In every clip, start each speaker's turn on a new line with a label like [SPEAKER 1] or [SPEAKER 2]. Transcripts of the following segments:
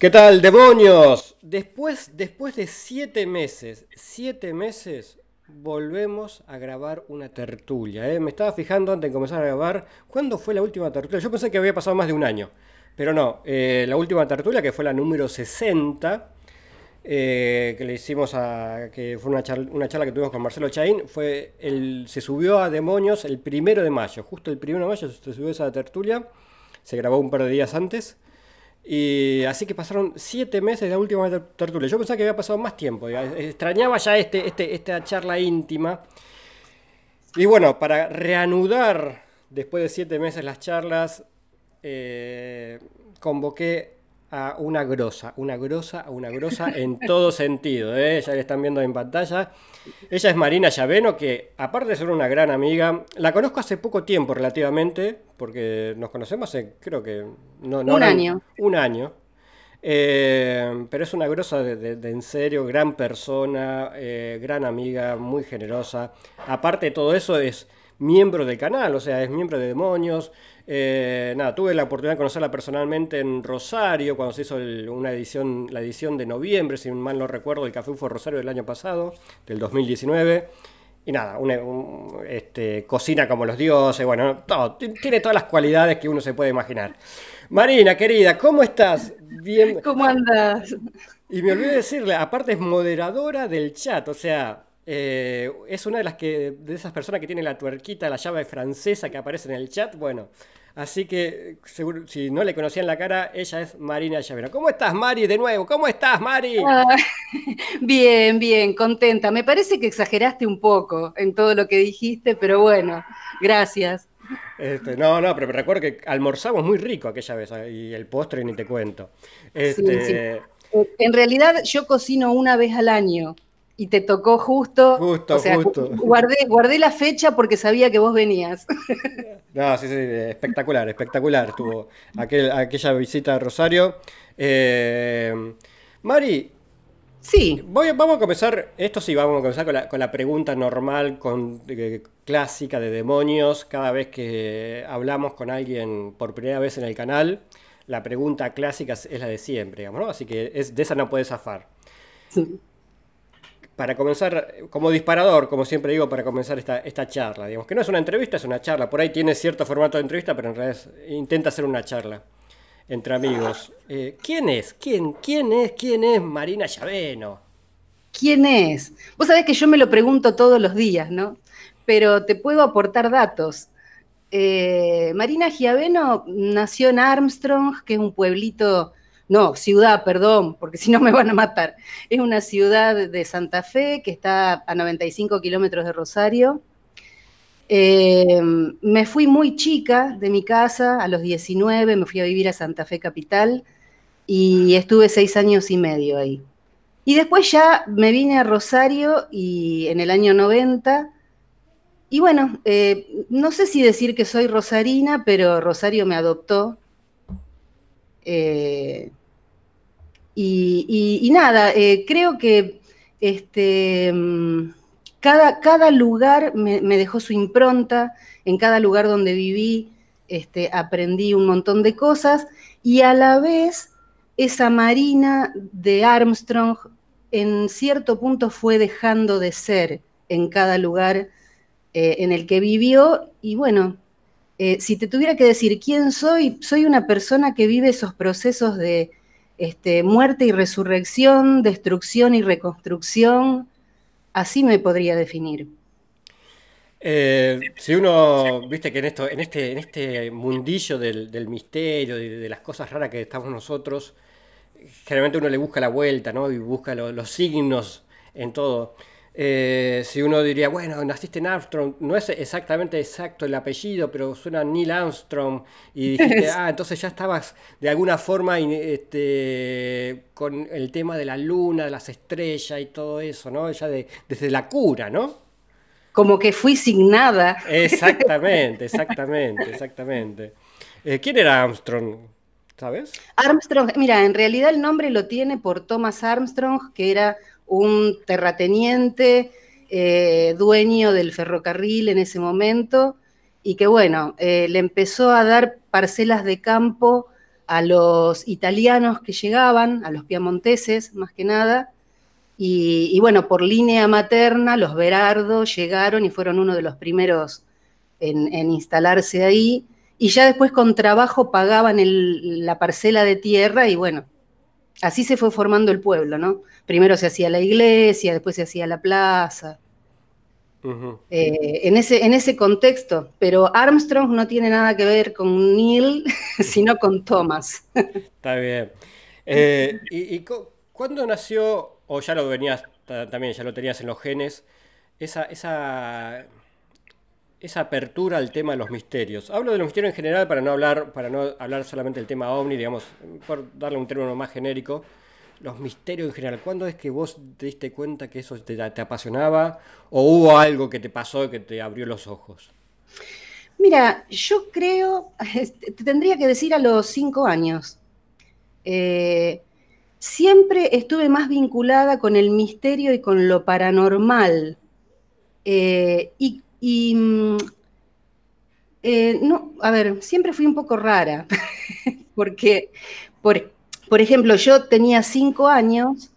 [SPEAKER 1] ¿Qué tal, demonios? Después, después de siete meses, siete meses, volvemos a grabar una tertulia. ¿eh? Me estaba fijando antes de comenzar a grabar cuándo fue la última tertulia. Yo pensé que había pasado más de un año, pero no. Eh, la última tertulia, que fue la número 60, eh, que le hicimos a. que fue una charla, una charla que tuvimos con Marcelo Chaín, fue el, se subió a Demonios el primero de mayo. Justo el primero de mayo se subió esa tertulia. Se grabó un par de días antes. Y así que pasaron siete meses de la última tertulia. Yo pensaba que había pasado más tiempo. Extrañaba ya este, este, esta charla íntima. Y bueno, para reanudar después de siete meses las charlas, eh, convoqué a una grosa, una grosa, a una grosa en todo sentido. ¿eh? Ya le están viendo en pantalla. Ella es Marina Llaveno, que aparte de ser una gran amiga, la conozco hace poco tiempo relativamente, porque nos conocemos hace, creo que... No, un año. Un año. Eh, pero es una grosa de, en serio, gran persona, eh, gran amiga, muy generosa. Aparte de todo eso es miembro del canal, o sea, es miembro de Demonios. Eh, nada, tuve la oportunidad de conocerla personalmente en Rosario, cuando se hizo una edición, la edición de noviembre, si mal no recuerdo, El Café Ufo Rosario del año pasado, del 2019. Y nada, este, cocina como los dioses, bueno, tiene todas las cualidades que uno se puede imaginar. Marina, querida, ¿cómo estás? Bien... ¿Cómo andas? Y me olvidé de decirle, aparte es moderadora del chat, o sea, eh, es una de las que de esas personas que tiene la tuerquita, la llave francesa que aparece en el chat. Bueno, así que si no le conocían la cara, ella es Marina Llavero. ¿Cómo estás, Mari? De nuevo, ¿cómo estás, Mari? Ah,
[SPEAKER 2] bien, bien, contenta. Me parece que exageraste un poco en todo lo que dijiste, pero bueno, gracias.
[SPEAKER 1] Este, no, no, pero me recuerdo que almorzamos muy rico aquella vez ah, y el postre ni te cuento. Este, eh,
[SPEAKER 2] en realidad yo cocino una vez al año y te tocó justo. Justo, justo. Guardé, guardé la fecha porque sabía que vos venías.
[SPEAKER 1] No, sí, sí, espectacular, espectacular. Estuvo aquel, aquella visita a Rosario. Eh, Mari. Sí. Voy, vamos a comenzar, esto sí, vamos a comenzar con la, pregunta normal, con, clásica de demonios. Cada vez que hablamos con alguien por primera vez en el canal, la pregunta clásica es la de siempre, digamos, ¿no? Así que es, de esa no puedes zafar. Sí para comenzar, como disparador, como siempre digo, para comenzar esta, esta charla, digamos, que no es una entrevista, es una charla, por ahí tiene cierto formato de entrevista, pero en realidad intenta hacer una charla entre amigos. Eh, ¿Quién es? ¿Quién, ¿Quién es? ¿Quién es Marina Giaveno?
[SPEAKER 2] ¿Quién es? Vos sabés que yo me lo pregunto todos los días, ¿no? Pero te puedo aportar datos. Eh, Marina Giaveno nació en Armstrong, que es un pueblito no, ciudad, perdón, porque si no me van a matar. Es una ciudad de Santa Fe que está a 95 kilómetros de Rosario. Em, me fui muy chica de mi casa, a los 19 me fui a vivir a Santa Fe Capital y estuve seis años y medio ahí. Y después ya me vine a Rosario y en el año 90 y bueno, eh, no sé si decir que soy rosarina, pero Rosario me adoptó. Eh, y, nada, eh, creo que este, mm, cada, cada lugar me, dejó su impronta, en cada lugar donde viví este, aprendí un montón de cosas y a la vez esa marina de Armstrong en cierto punto fue dejando de ser en cada lugar eh, en el que vivió. Y bueno, eh, si te tuviera que decir quién soy, soy una persona que vive esos procesos de este, muerte y resurrección, destrucción y reconstrucción, así me podría definir.
[SPEAKER 1] Eh, si uno, viste que en, esto, en, este, en este mundillo del, misterio, de, de, las cosas raras que estamos nosotros, generalmente uno le busca la vuelta, ¿no? Y busca los signos en todo. Eh, si uno diría, bueno, naciste en Armstrong, no es exactamente exacto el apellido, pero suena Neil Armstrong y dijiste, ah, entonces ya estabas de alguna forma este, con el tema de la luna, de las estrellas y todo eso, ¿no? Ya de, desde la cura, ¿no?
[SPEAKER 2] Como que fui signada.
[SPEAKER 1] Exactamente, exactamente, exactamente. Eh, ¿Quién era Armstrong? ¿Sabes?
[SPEAKER 2] Armstrong, mira, en realidad el nombre lo tiene por Thomas Armstrong, que era un terrateniente eh, dueño del ferrocarril en ese momento y que bueno, eh, le empezó a dar parcelas de campo a los italianos que llegaban, a los piamonteses más que nada, y, bueno, por línea materna los verardos llegaron y fueron uno de los primeros en, instalarse ahí, y ya después con trabajo pagaban la parcela de tierra y bueno, así se fue formando el pueblo, ¿no? Primero se hacía la iglesia, después se hacía la plaza. Eh, en, ese, en ese contexto, pero Armstrong no tiene nada que ver con Neil, sino con Thomas.
[SPEAKER 1] Está bien. Eh, ¿Y, cuándo nació, o ya lo venías también, ya lo tenías en los genes, esa esa apertura al tema de los misterios. Hablo de los misterios en general para no hablar, para no hablar solamente del tema ovni, digamos, por darle un término más genérico. Los misterios en general, ¿cuándo es que vos te diste cuenta que eso te, apasionaba o hubo algo que te pasó que te abrió los ojos?
[SPEAKER 2] Mira, yo creo, este, te tendría que decir a los cinco años. Eh, siempre estuve más vinculada con el misterio y con lo paranormal. Eh, y y mm, eh, no, a ver, siempre fui un poco rara, porque, por, ejemplo, yo tenía cinco años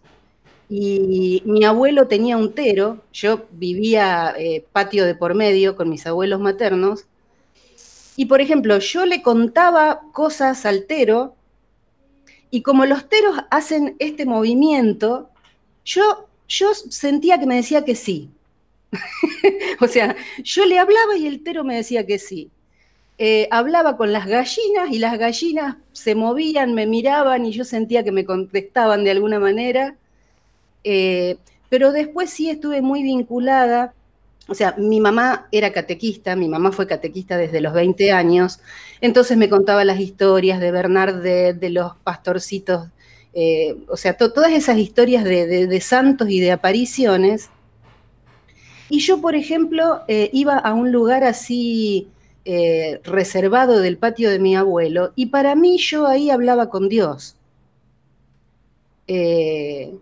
[SPEAKER 2] y mi abuelo tenía un tero, yo vivía eh, patio de por medio con mis abuelos maternos, y por ejemplo, yo le contaba cosas al tero, y como los teros hacen este movimiento, yo, yo sentía que me decía que sí, o sea, yo le hablaba y el tero me decía que sí. Eh, hablaba con las gallinas y las gallinas se movían, me miraban y yo sentía que me contestaban de alguna manera. Eh, pero después sí estuve muy vinculada. O sea, mi mamá era catequista, mi mamá fue catequista desde los 20 años, entonces me contaba las historias de Bernard de los pastorcitos, eh, o sea, todas esas historias de santos y de apariciones, y yo, por ejemplo, eh, iba a un lugar así eh, reservado del patio de mi abuelo y para mí yo ahí hablaba con Dios. Eh,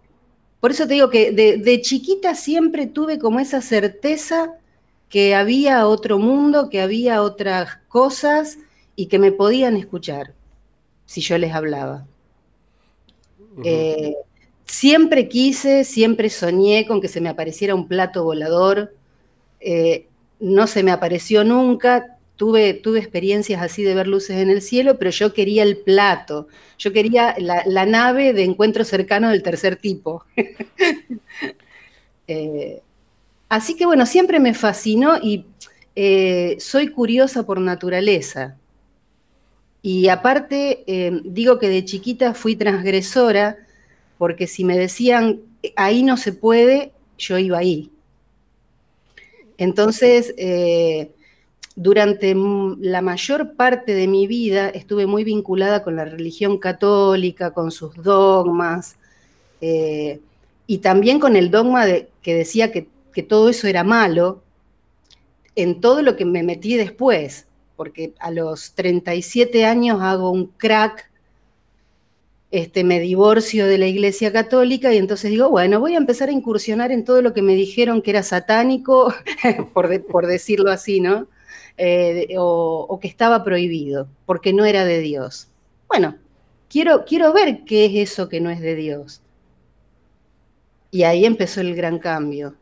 [SPEAKER 2] por eso te digo que de, chiquita siempre tuve como esa certeza que había otro mundo, que había otras cosas y que me podían escuchar si yo les hablaba. Siempre quise, siempre soñé con que se me apareciera un plato volador. Eh, no se me apareció nunca. Tuve, tuve experiencias así de ver luces en el cielo, pero yo quería el plato. Yo quería la, nave de encuentro cercano del tercer tipo. Eh, así que bueno, siempre me fascinó y eh, soy curiosa por naturaleza. Y aparte, digo que de chiquita fui transgresora porque si me decían, ahí no se puede, yo iba ahí. Entonces, eh, durante la mayor parte de mi vida estuve muy vinculada con la religión católica, con sus dogmas, eh, y también con el dogma de, que decía que, que, todo eso era malo, en todo lo que me metí después, porque a los 37 años hago un crack este, me divorcio de la Iglesia Católica y entonces digo, bueno, voy a empezar a incursionar en todo lo que me dijeron que era satánico, por, decirlo así, ¿no? Eh, o, que estaba prohibido, porque no era de Dios. Bueno, quiero, quiero ver qué es eso que no es de Dios. Y ahí empezó el gran cambio.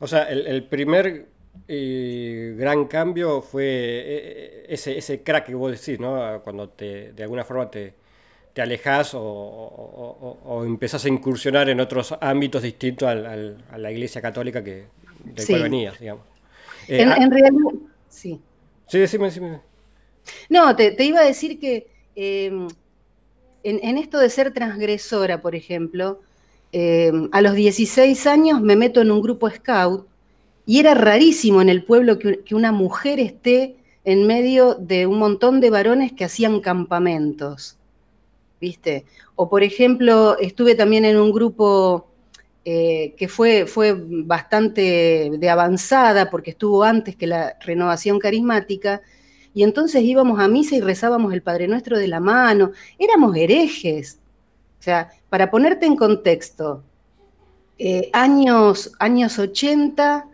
[SPEAKER 1] O sea, el, primer eh, gran cambio fue eh, ese, crack que vos decís, ¿no? Cuando de alguna forma te, te alejas o, empezás a incursionar en otros ámbitos distintos a la iglesia católica que, te sí. venías, digamos. Eh, ah. en,
[SPEAKER 2] realidad, sí.
[SPEAKER 1] Sí, decime, decime.
[SPEAKER 2] No, te, iba a decir que eh, en, esto de ser transgresora, por ejemplo, eh, a los 16 años me meto en un grupo scout y era rarísimo en el pueblo que una mujer esté en medio de un montón de varones que hacían campamentos. ¿viste? O por ejemplo, estuve también en un grupo eh, que fue, fue bastante de avanzada porque estuvo antes que la renovación carismática, y entonces íbamos a misa y rezábamos el Padre Nuestro de la mano, éramos herejes. O sea, para ponerte en contexto, eh, años, años 80,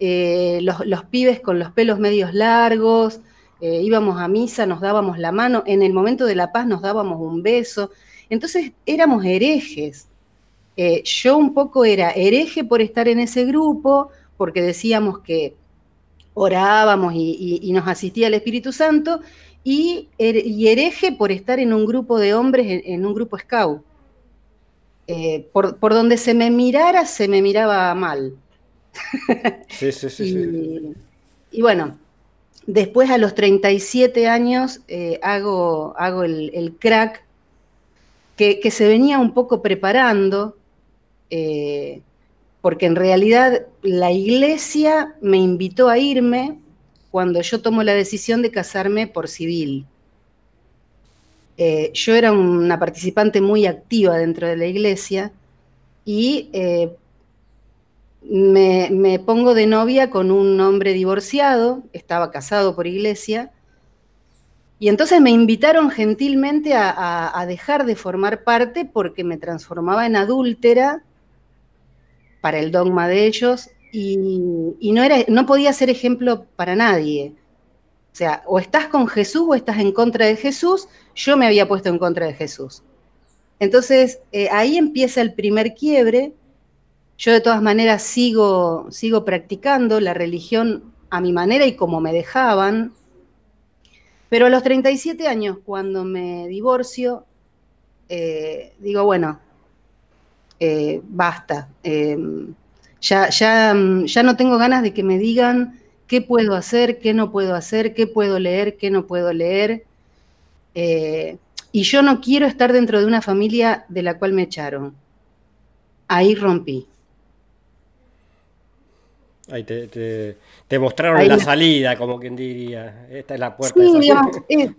[SPEAKER 2] eh, los pibes con los pelos medios largos, eh, íbamos a misa, nos dábamos la mano, en el momento de la paz nos dábamos un beso. Entonces éramos herejes. Eh, yo un poco era hereje por estar en ese grupo, porque decíamos que orábamos y, nos asistía el Espíritu Santo, er, y, hereje por estar en un grupo de hombres, en, un grupo scout. Eh, por, donde se me mirara, se me miraba mal.
[SPEAKER 1] Sí, sí, sí. sí.
[SPEAKER 2] y bueno, Después, a los 37 años, eh, hago, hago el, crack, que, se venía un poco preparando, eh, porque en realidad la iglesia me invitó a irme cuando yo tomo la decisión de casarme por civil. Eh, yo era una participante muy activa dentro de la iglesia y me, pongo de novia con un hombre divorciado, estaba casado por iglesia, y entonces me invitaron gentilmente a, dejar de formar parte porque me transformaba en adúltera para el dogma de ellos y, no, era, no podía ser ejemplo para nadie. O sea, o estás con Jesús o estás en contra de Jesús, yo me había puesto en contra de Jesús. Entonces, eh, ahí empieza el primer quiebre yo de todas maneras sigo, sigo practicando la religión a mi manera y como me dejaban. Pero a los 37 años, cuando me divorcio, eh, digo, bueno, eh, basta. Em, ya, mm, ya, no tengo ganas de que me digan qué puedo hacer, qué no puedo hacer, qué puedo leer, qué no puedo leer. Eh, y yo no quiero estar dentro de una familia de la cual me echaron. Ahí rompí
[SPEAKER 1] te, mostraron la salida, como quien diría. Esta es la puerta.
[SPEAKER 2] Eh,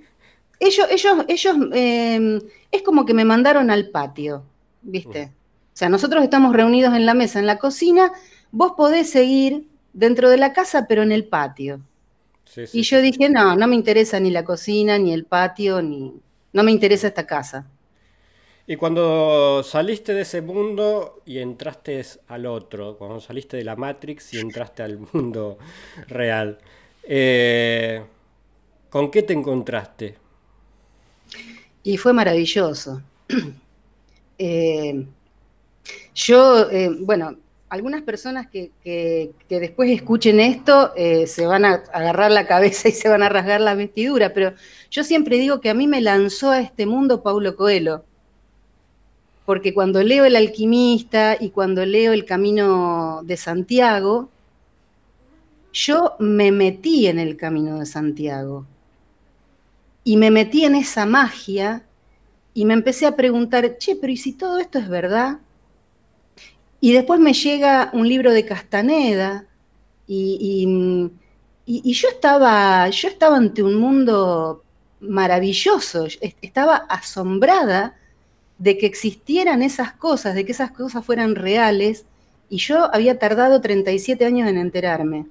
[SPEAKER 2] ellos, ellos, ellos em, es como que me mandaron al patio, ¿viste? Mm. O sea, nosotros estamos reunidos en la mesa, en la cocina, vos podés seguir dentro de la casa, pero en el patio. Y yo dije, no, no me interesa ni la cocina, ni el patio, ni... No me interesa esta casa.
[SPEAKER 1] Y cuando saliste de ese mundo y entraste al otro, cuando saliste de la Matrix y entraste al mundo real, eh, ¿con qué te encontraste?
[SPEAKER 2] Y fue maravilloso. Eh, yo, eh, bueno, algunas personas que, después escuchen esto se van a agarrar la cabeza y se van a rasgar la vestidura, pero yo siempre digo que a mí me lanzó a este mundo Paulo Coelho porque cuando leo El alquimista y cuando leo El Camino de Santiago, yo me metí en el Camino de Santiago y me metí en esa magia y me empecé a preguntar, che, pero ¿y si todo esto es verdad? Y después me llega un libro de Castaneda y, yo, estaba, yo estaba ante un mundo maravilloso, estaba asombrada de que existieran esas cosas, de que esas cosas fueran reales, y yo había tardado 37 años en enterarme.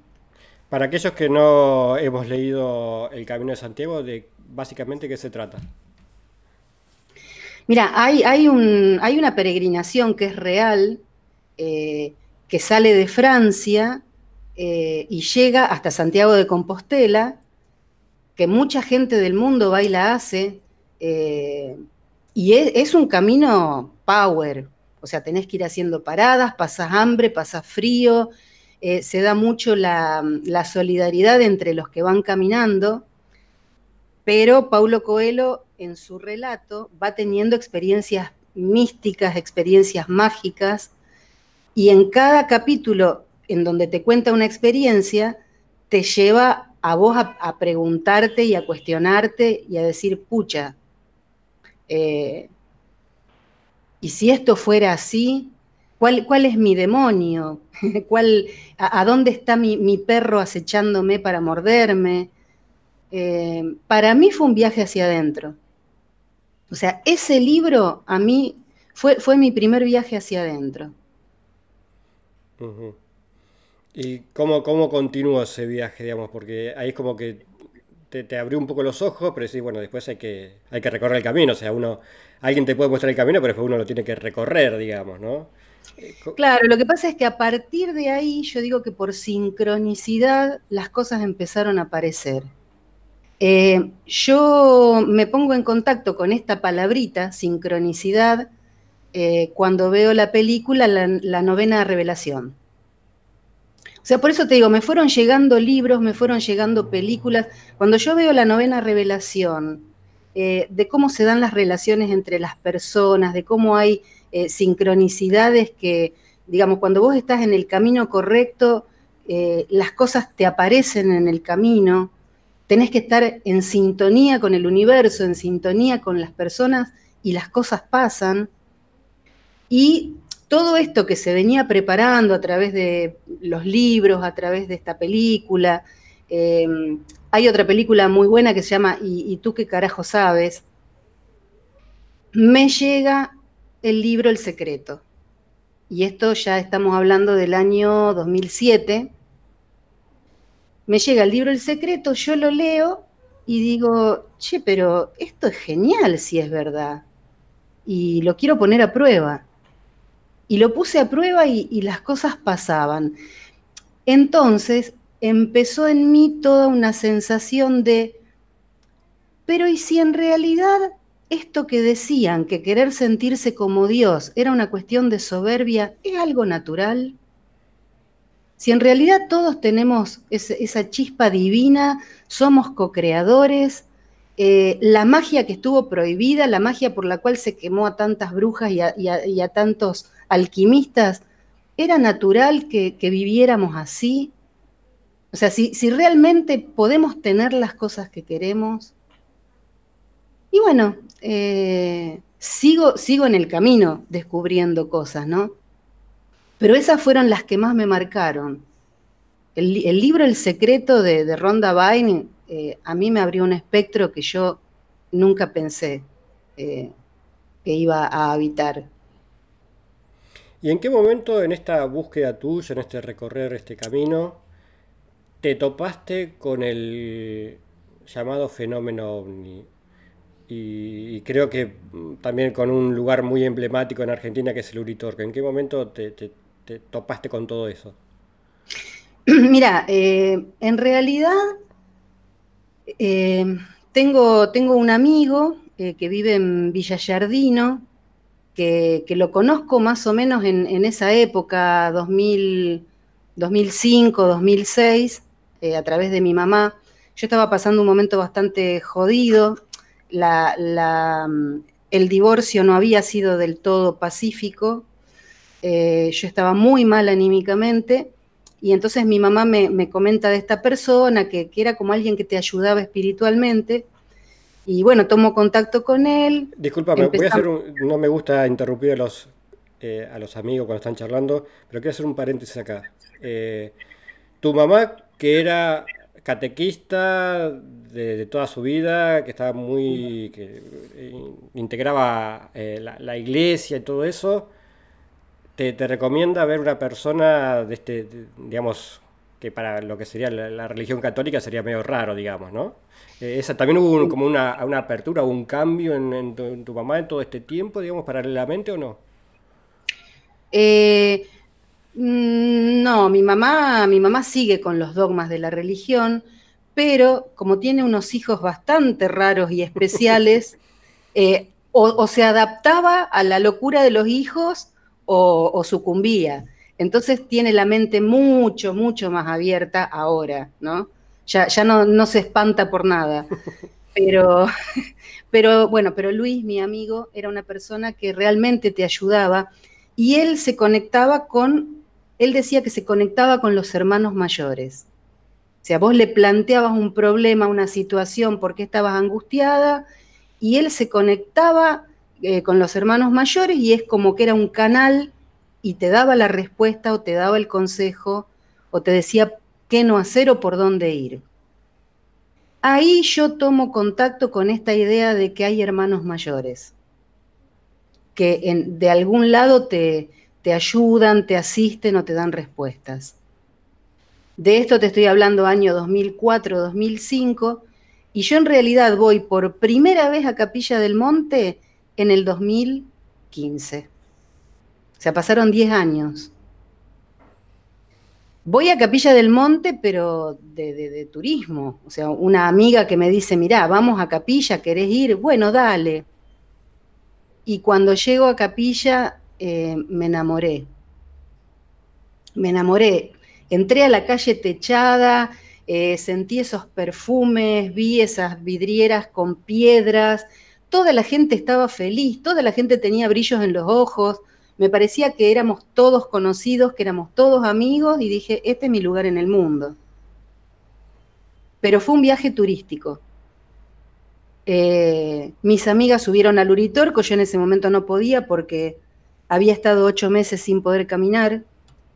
[SPEAKER 1] Para aquellos que no hemos leído El Camino de Santiago, de básicamente qué se trata.
[SPEAKER 2] Mira, hay, hay, un, hay una peregrinación que es real, eh, que sale de Francia eh, y llega hasta Santiago de Compostela, que mucha gente del mundo va y la hace. Eh, y e, es, un camino power, o sea, tenés que ir haciendo paradas, pasas hambre, pasas frío, eh, se da mucho la, solidaridad entre los que van caminando, pero Paulo Coelho en su relato va teniendo experiencias místicas, experiencias mágicas, y en cada capítulo en donde te cuenta una experiencia, te lleva a vos a preguntarte y a cuestionarte y a decir, pucha, eh, y si esto fuera así, ¿cuál, es mi demonio? a, dónde está mi, perro acechándome para morderme? Eh, para mí fue un viaje hacia adentro. O sea, ese libro a mí fue, fue mi primer viaje hacia adentro.
[SPEAKER 1] ¿Y cómo, cómo continúa ese viaje, digamos? Porque ahí es como que te, abrió un poco los ojos, pero sí, bueno, después hay que, hay que recorrer el camino. O sea, uno, alguien te puede mostrar el camino, pero después uno lo tiene que recorrer, digamos, ¿no? Eh,
[SPEAKER 2] claro, lo que pasa es que a partir de ahí yo digo que por sincronicidad las cosas empezaron a aparecer. Eh, yo me pongo en contacto con esta palabrita, sincronicidad, eh, cuando veo la película la novena revelación o sea, por eso te digo, me fueron llegando libros, me fueron llegando películas. Cuando yo veo la novena revelación, eh, de cómo se dan las relaciones entre las personas, de cómo hay eh, sincronicidades que, digamos, cuando vos estás en el camino correcto, eh, las cosas te aparecen en el camino, tenés que estar en sintonía con el universo, en sintonía con las personas y las cosas pasan. Y todo esto que se venía preparando a través de los libros, a través de esta película. Eh, hay otra película muy buena que se llama ¿Y, ¿Y, tú qué carajo sabes? Me llega el libro El Secreto. Y esto ya estamos hablando del año 2007. Me llega el libro El Secreto, yo lo leo y digo, che, pero esto es genial si es verdad. Y lo quiero poner a prueba y lo puse a prueba y, las cosas pasaban. Entonces empezó en mí toda una sensación de, pero ¿y si en realidad esto que decían, que querer sentirse como Dios era una cuestión de soberbia, es algo natural? Si en realidad todos tenemos esa chispa divina, somos co-creadores, eh, la magia que estuvo prohibida, la magia por la cual se quemó a tantas brujas y y a tantos alquimistas, ¿era natural que, viviéramos así? O sea, si, realmente podemos tener las cosas que queremos. Y bueno, eh, sigo, sigo en el camino descubriendo cosas, ¿no? Pero esas fueron las que más me marcaron. El, libro El secreto de, Ronda Rhonda eh, a mí me abrió un espectro que yo nunca pensé eh, que iba a habitar.
[SPEAKER 1] ¿Y en qué momento en esta búsqueda tuya, en este recorrer este camino, te topaste con el llamado fenómeno ovni? Y, creo que mm, también con un lugar muy emblemático en Argentina que es el Uritorco. ¿En qué momento te, topaste con todo eso?
[SPEAKER 2] Mira, eh, en realidad eh, tengo, tengo un amigo eh, que vive en Villa Yardino, que, lo conozco más o menos en, esa época, 2005, 2006, eh, a través de mi mamá. Yo estaba pasando un momento bastante jodido. Mm, el divorcio no había sido del todo pacífico. Eh, yo estaba muy mal anímicamente. Y entonces mi mamá me, comenta de esta persona que, que era como alguien que te ayudaba espiritualmente y bueno, tomo contacto con él.
[SPEAKER 1] Disculpa, no me gusta interrumpir a los, eh, a los amigos cuando están charlando, pero quiero hacer un paréntesis acá. Eh, tu mamá, que era catequista de, toda su vida, que estaba muy. que eh, integraba la, iglesia y todo eso, te, recomienda ver una persona de este, digamos, que para lo que sería la, religión católica sería medio raro, digamos, ¿no? Eh, esa, también hubo como una, una apertura, un cambio en, tu, mamá en todo este tiempo, digamos, paralelamente o no?
[SPEAKER 2] Eh, mm, no, mi mamá, mi mamá sigue con los dogmas de la religión, pero como tiene unos hijos bastante raros y especiales, eh, o, se adaptaba a la locura de los hijos o sucumbía. Entonces tiene la mente mucho, mucho más abierta ahora, ¿no? Ya, no, no se espanta por nada. Pero, pero bueno, pero Luis, mi amigo, era una persona que realmente te ayudaba y él se conectaba con, él decía que se conectaba con los hermanos mayores. O sea, vos le planteabas un problema, una situación, porque estabas angustiada, y él se conectaba eh, con los hermanos mayores y es como que era un canal y te daba la respuesta o te daba el consejo o te decía qué no hacer o por dónde ir. Ahí yo tomo contacto con esta idea de que hay hermanos mayores, que de algún lado te, te ayudan, te asisten o te dan respuestas. De esto te estoy hablando año 2004-2005 y yo en realidad voy por primera vez a Capilla del Monte en el 2015 sea, pasaron 10 años. Voy a Capilla del Monte, pero de, turismo. O sea, una amiga que me dice, mirá, vamos a Capilla, ¿querés ir? Bueno, dale. Y cuando llego a Capilla, eh, me enamoré. Me enamoré. Entré a la calle techada, eh, sentí esos perfumes, vi esas vidrieras con piedras, toda la gente estaba feliz, toda la gente tenía brillos en los ojos, me parecía que éramos todos conocidos, que éramos todos amigos y dije, este es mi lugar en el mundo. Pero fue un viaje turístico. Eh, mis amigas subieron al Uritorco, yo en ese momento no podía porque había estado ocho meses sin poder caminar,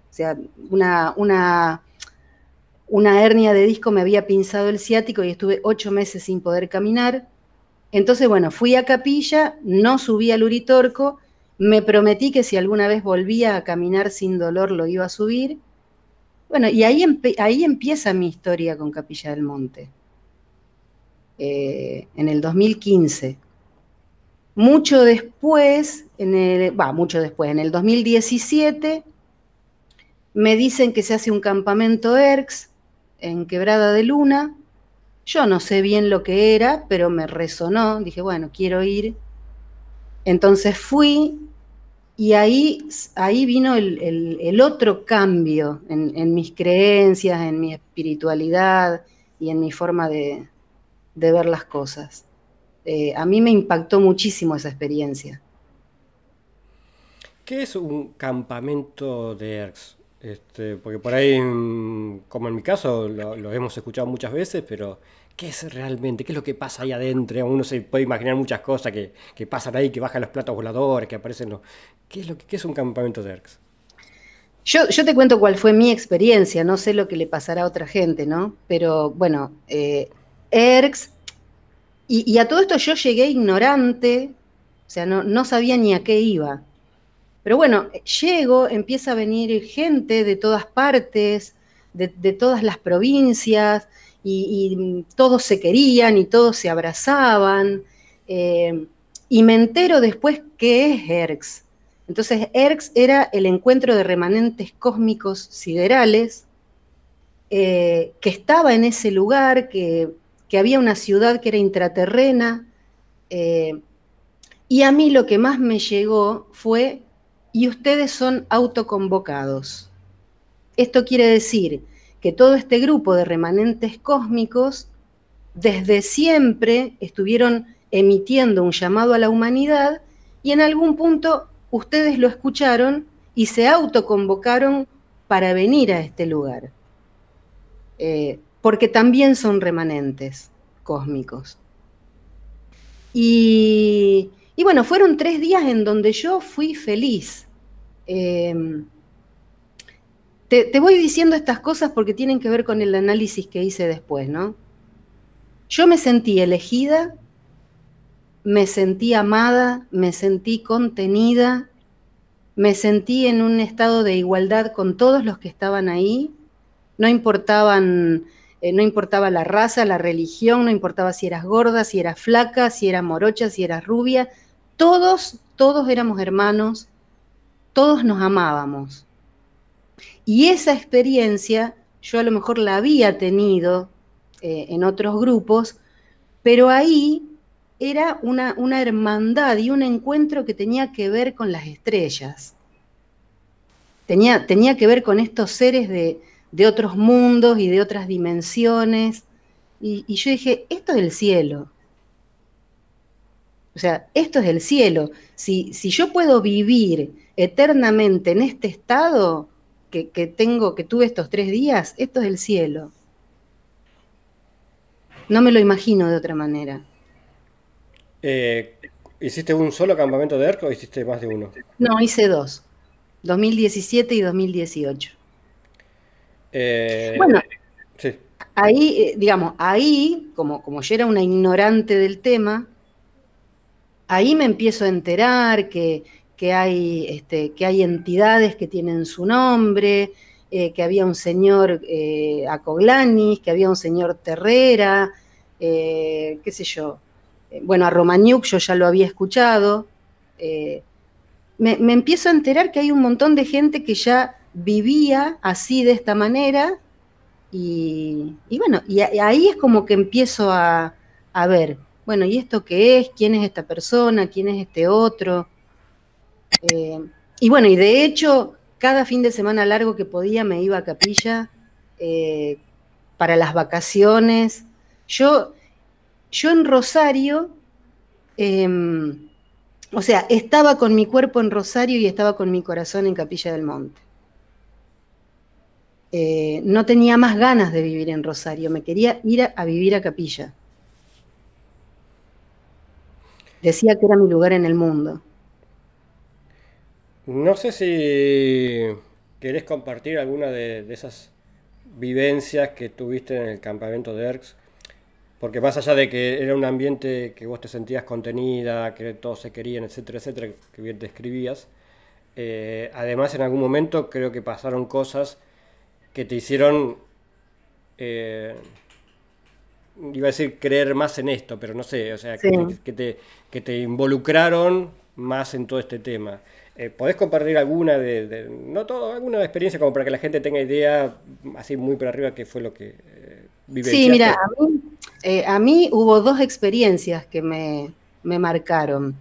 [SPEAKER 2] o sea, una, una, una hernia de disco me había pinzado el ciático y estuve ocho meses sin poder caminar. Entonces, bueno, fui a Capilla, no subí al Uritorco me prometí que si alguna vez volvía a caminar sin dolor lo iba a subir. Bueno, y ahí, ahí empieza mi historia con Capilla del Monte, eh, en el 2015. Mucho después, en el, mucho después, en el 2017, me dicen que se hace un campamento ERX en Quebrada de Luna. Yo no sé bien lo que era, pero me resonó. Dije, bueno, quiero ir. Entonces fui y ahí, ahí vino el, otro cambio en, mis creencias, en mi espiritualidad y en mi forma de, ver las cosas. Eh, a mí me impactó muchísimo esa experiencia.
[SPEAKER 1] ¿Qué es un campamento de ERX? Este, porque por ahí, mm, como en mi caso, lo, hemos escuchado muchas veces, pero ¿qué es realmente? ¿Qué es lo que pasa ahí adentro? Uno se puede imaginar muchas cosas que, pasan ahí, que bajan los platos voladores, que aparecen los... ¿Qué es, lo que, es un campamento de
[SPEAKER 2] Yo, yo, te cuento cuál fue mi experiencia, no sé lo que le pasará a otra gente, ¿no? Pero bueno, eh, y, a todo esto yo llegué ignorante, o sea, no sabía ni a qué iba. Pero bueno, llego, empieza a venir gente de todas partes, de, todas las provincias, y, todos se querían y todos se abrazaban. Eh, y me entero después qué es ERX. Entonces, ERX era el encuentro de remanentes cósmicos siderales eh, que estaba en ese lugar, que, había una ciudad que era intraterrena. Eh, y a mí lo que más me llegó fue y ustedes son autoconvocados. Esto quiere decir que todo este grupo de remanentes cósmicos desde siempre estuvieron emitiendo un llamado a la humanidad y en algún punto ustedes lo escucharon y se autoconvocaron para venir a este lugar. Eh, porque también son remanentes cósmicos. Y y bueno, fueron tres días en donde yo fui feliz. Em, te, voy diciendo estas cosas porque tienen que ver con el análisis que hice después, ¿no? Yo me sentí elegida, me sentí amada, me sentí contenida, me sentí en un estado de igualdad con todos los que estaban ahí, no importaban... Eh, no importaba la raza, la religión, no importaba si eras gorda, si eras flaca, si eras morocha, si eras rubia, todos, todos éramos hermanos, todos nos amábamos. Y esa experiencia yo a lo mejor la había tenido eh, en otros grupos, pero ahí era una, hermandad y un encuentro que tenía que ver con las estrellas. Tenía, que ver con estos seres de, otros mundos y de otras dimensiones. y yo dije, esto es el cielo. O sea, esto es el cielo. Si, yo puedo vivir eternamente en este estado que, tengo, que tuve estos tres días, esto es el cielo. No me lo imagino de otra manera.
[SPEAKER 1] Eh, ¿Hiciste un solo campamento de arco o hiciste más de uno?
[SPEAKER 2] No, hice dos. 2017 y 2018.
[SPEAKER 1] Eh, bueno,
[SPEAKER 2] ahí, eh, digamos, ahí, como, como yo era una ignorante del tema, ahí me empiezo a enterar que, hay, este, que hay, entidades que tienen su nombre, eh, que había un señor a eh, Acoglanis, que había un señor Terrera, eh, qué sé yo. Bueno, a Romaniuk yo ya lo había escuchado. Me, empiezo a enterar que hay un montón de gente que ya vivía así de esta manera y, bueno, y ahí es como que empiezo a, a ver bueno, ¿y esto qué es? ¿Quién es esta persona? ¿Quién es este otro? Eh, y bueno, y de hecho, cada fin de semana largo que podía me iba a capilla eh, para las vacaciones. Yo, yo en Rosario, em, o sea, estaba con mi cuerpo en Rosario y estaba con mi corazón en Capilla del Monte. Eh, no tenía más ganas de vivir en Rosario, me quería ir a vivir a Capilla. Decía que era mi lugar en el mundo.
[SPEAKER 1] No sé si querés compartir alguna de, esas vivencias que tuviste en el campamento de ERX, porque más allá de que era un ambiente que vos te sentías contenida, que todos se querían, etcétera, etcétera, que bien describías, eh, además en algún momento creo que pasaron cosas que te hicieron eh, iba a decir creer más en esto, pero no sé, o sea, que, te, involucraron más en todo este tema. Eh, ¿Podés compartir alguna de, no todo, alguna experiencia como para que la gente tenga idea así muy por arriba qué fue lo que eh, Sí, mira,
[SPEAKER 2] eh, a mí, hubo dos experiencias que me, me marcaron.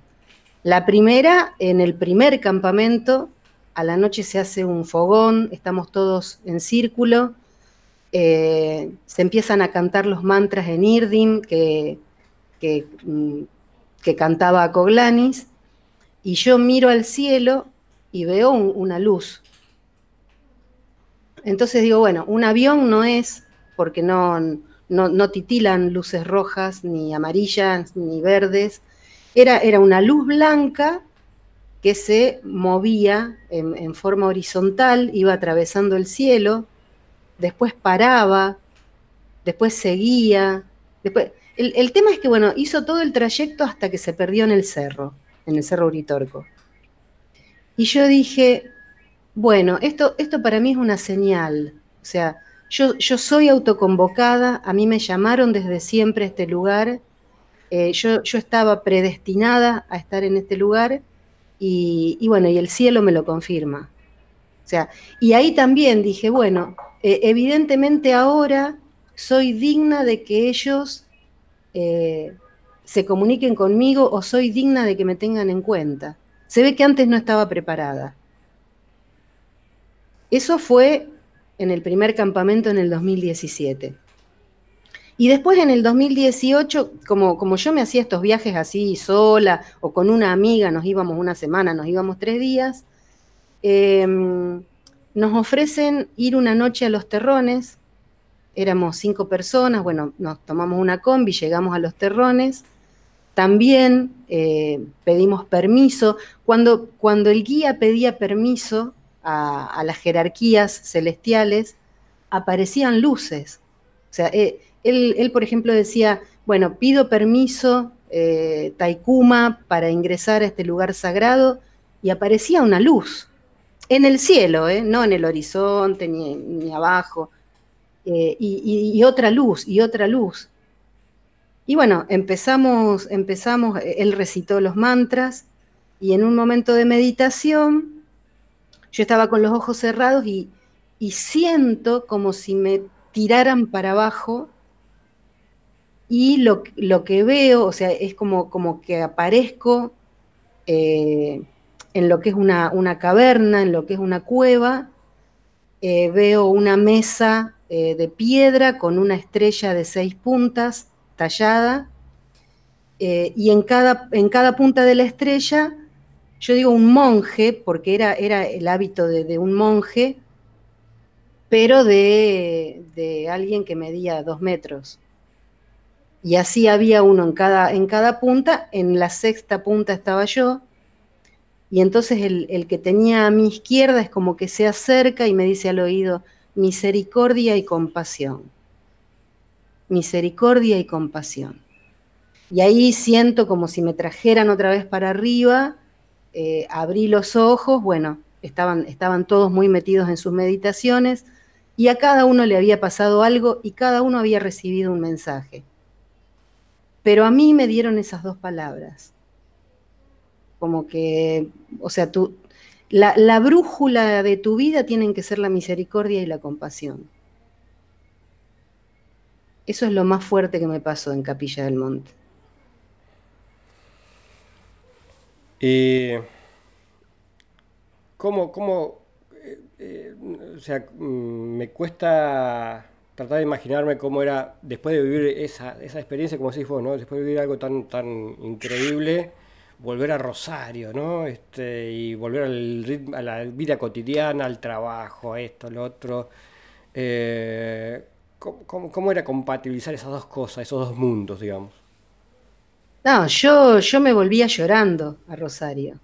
[SPEAKER 2] La primera, en el primer campamento, a la noche se hace un fogón, estamos todos en círculo, eh, se empiezan a cantar los mantras en Irdim que, mm, que, cantaba Coglanis, y yo miro al cielo y veo una luz. Entonces digo, bueno, un avión no es, porque no, titilan luces rojas, ni amarillas, ni verdes. Era, era una luz blanca que se movía en forma horizontal, iba atravesando el cielo, después paraba, después seguía, después... El, tema es que, bueno, hizo todo el trayecto hasta que se perdió en el cerro, en el cerro Uritorco. Y yo dije, bueno, esto, esto para mí es una señal, o sea, yo, yo soy autoconvocada, a mí me llamaron desde siempre a este lugar, eh, yo, yo, estaba predestinada a estar en este lugar y, y bueno, y el cielo me lo confirma. O sea, y ahí también dije, bueno, eh, evidentemente ahora soy digna de que ellos eh, se comuniquen conmigo o soy digna de que me tengan en cuenta. Se ve que antes no estaba preparada. Eso fue en el primer campamento en el 2017. Y después en el 2018, como, como yo me hacía estos viajes así sola o con una amiga, nos íbamos una semana, nos íbamos tres días, em, nos ofrecen ir una noche a los terrones, éramos cinco personas, bueno, nos tomamos una combi, llegamos a los terrones, también eh, pedimos permiso. Cuando, cuando, el guía pedía permiso a, las jerarquías celestiales, aparecían luces. O sea, eh, él, por ejemplo, decía, bueno, pido permiso eh, Taikuma para ingresar a este lugar sagrado, y aparecía una luz en el cielo, ¿eh? no en el horizonte ni, abajo, eh, y, otra luz, y otra luz. Y bueno, empezamos, empezamos, eh, él recitó los mantras y en un momento de meditación yo estaba con los ojos cerrados y, siento como si me tiraran para abajo y lo, lo que veo, o sea, es como, como que aparezco en lo que es una, caverna, en lo que es una cueva, eh, veo una mesa eh, de piedra con una estrella de seis puntas tallada, eh, y en cada, en cada, punta de la estrella, yo digo un monje, porque era, era el hábito de, de, un monje, pero de, de, alguien que medía dos metros. Y así había uno en cada, en cada punta, en la sexta punta estaba yo, y entonces el, que tenía a mi izquierda es como que se acerca y me dice al oído, misericordia y compasión. Misericordia y compasión. Y ahí siento como si me trajeran otra vez para arriba, eh, abrí los ojos, bueno, estaban, estaban todos muy metidos en sus meditaciones y a cada uno le había pasado algo y cada uno había recibido un mensaje. Pero a mí me dieron esas dos palabras, como que, o sea, tú, la, brújula de tu vida tienen que ser la misericordia y la compasión. Eso es lo más fuerte que me pasó en Capilla del Monte.
[SPEAKER 1] Y, ¿Cómo, cómo eh, eh, o sea, mm, me cuesta tratar de imaginarme cómo era después de vivir esa, experiencia, como decís vos, ¿no? Después de vivir algo tan increíble, volver a Rosario, ¿no? Este, y volver al ritmo, a la vida cotidiana, al trabajo, esto, lo otro. Eh, ¿cómo, era compatibilizar esas dos cosas, esos dos mundos, digamos?
[SPEAKER 2] No, yo, yo me volvía llorando a Rosario.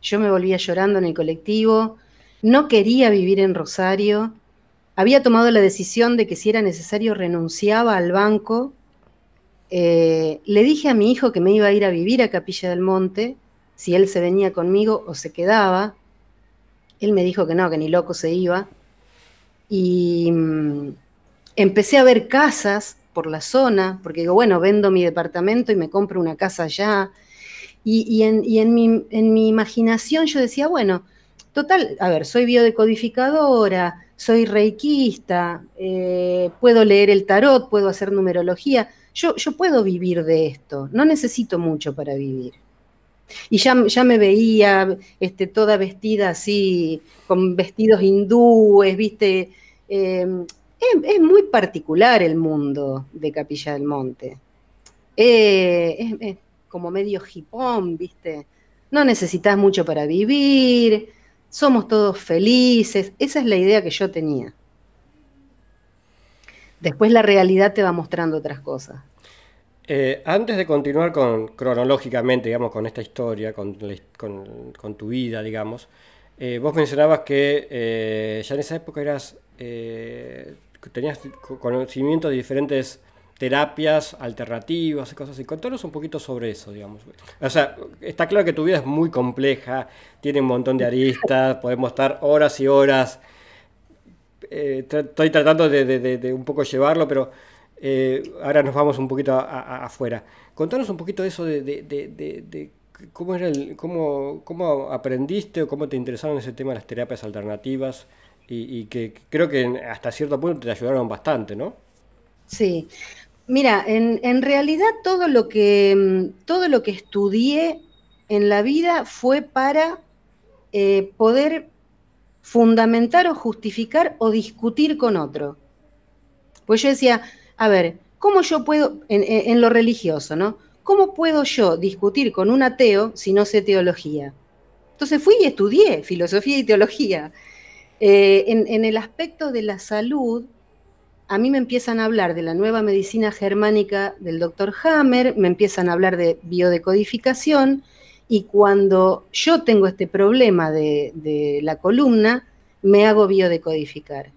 [SPEAKER 2] Yo me volvía llorando en el colectivo. No quería vivir en Rosario. Había tomado la decisión de que si era necesario renunciaba al banco eh, le dije a mi hijo que me iba a ir a vivir a Capilla del Monte, si él se venía conmigo o se quedaba. Él me dijo que no, que ni loco se iba. Y mm, empecé a ver casas por la zona, porque digo, bueno, vendo mi departamento y me compro una casa allá. Y, en, mi, imaginación yo decía, bueno, total, a ver, soy biodecodificadora, soy reikista, eh, puedo leer el tarot, puedo hacer numerología yo, puedo vivir de esto, no necesito mucho para vivir. Y ya, me veía este, toda vestida así, con vestidos hindúes, viste. Em, em, es, muy particular el mundo de Capilla del Monte. Eh, es, como medio hipón, viste. No necesitas mucho para vivir, somos todos felices. Esa es la idea que yo tenía después la realidad te va mostrando otras cosas.
[SPEAKER 1] Eh, antes de continuar con cronológicamente, digamos, con esta historia, con, tu vida, digamos, eh, vos mencionabas que eh, ya en esa época eras tenías conocimiento de diferentes terapias alternativas y cosas así. Contanos un poquito sobre eso, digamos. O sea, está claro que tu vida es muy compleja, tiene un montón de aristas, podemos estar horas y horas eh, estoy tratando de, un poco llevarlo, pero eh, ahora nos vamos un poquito afuera. Contanos un poquito eso de, cómo, era el, cómo, aprendiste o cómo te interesaron ese tema de las terapias alternativas y, que creo que hasta cierto punto te ayudaron bastante, ¿no?
[SPEAKER 2] Sí. Mira, en, realidad todo lo que mm, todo lo que estudié en la vida fue para eh, poder fundamentar o justificar o discutir con otro. Pues yo decía, a ver, ¿cómo yo puedo, en, lo religioso, ¿no? ¿Cómo puedo yo discutir con un ateo si no sé teología? Entonces fui y estudié filosofía y teología. Eh, en, en el aspecto de la salud, a mí me empiezan a hablar de la nueva medicina germánica del doctor Hammer, me empiezan a hablar de biodecodificación, y cuando yo tengo este problema de, la columna, me hago biodecodificar.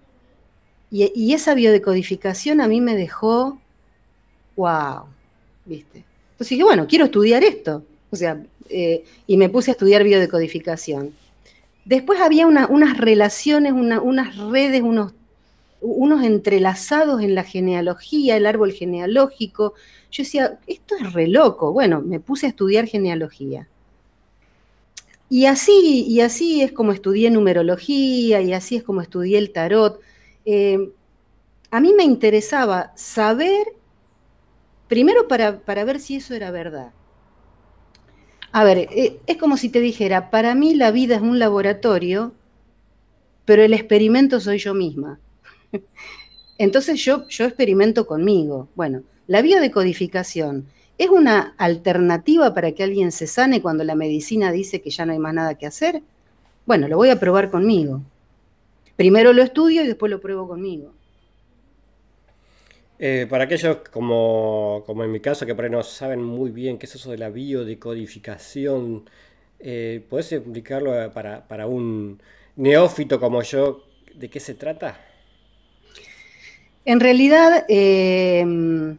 [SPEAKER 2] Y, esa biodecodificación a mí me dejó, wow, ¿viste? Entonces dije, bueno, quiero estudiar esto. O sea, eh, y me puse a estudiar biodecodificación. Después había unas relaciones, unas redes, unos, unos entrelazados en la genealogía, el árbol genealógico. Yo decía, esto es re loco. Bueno, me puse a estudiar genealogía. Y así, y así es como estudié numerología y así es como estudié el tarot. Eh, a mí me interesaba saber, primero para, ver si eso era verdad. A ver, eh, es como si te dijera, para mí la vida es un laboratorio, pero el experimento soy yo misma. Entonces yo, yo experimento conmigo. Bueno, la vía de codificación. ¿Es una alternativa para que alguien se sane cuando la medicina dice que ya no hay más nada que hacer? Bueno, lo voy a probar conmigo. Primero lo estudio y después lo pruebo conmigo.
[SPEAKER 1] Eh, para aquellos como, en mi caso, que por ahí no saben muy bien qué es eso de la biodecodificación, eh, ¿puedes explicarlo para, un neófito como yo de qué se trata?
[SPEAKER 2] En realidad, eh,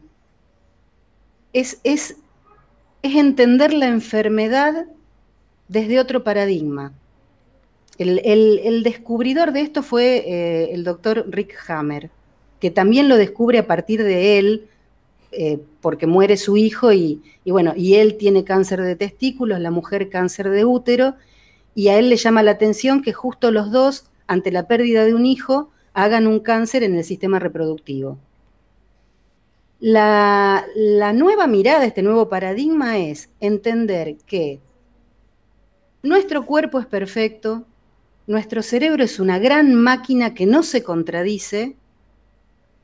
[SPEAKER 2] es, entender la enfermedad desde otro paradigma. El, descubridor de esto fue eh, el doctor Rick Hammer, que también lo descubre a partir de él, eh, porque muere su hijo y, bueno, y él tiene cáncer de testículos, la mujer cáncer de útero, y a él le llama la atención que justo los dos, ante la pérdida de un hijo, hagan un cáncer en el sistema reproductivo. La, nueva mirada, este nuevo paradigma es entender que nuestro cuerpo es perfecto, nuestro cerebro es una gran máquina que no se contradice,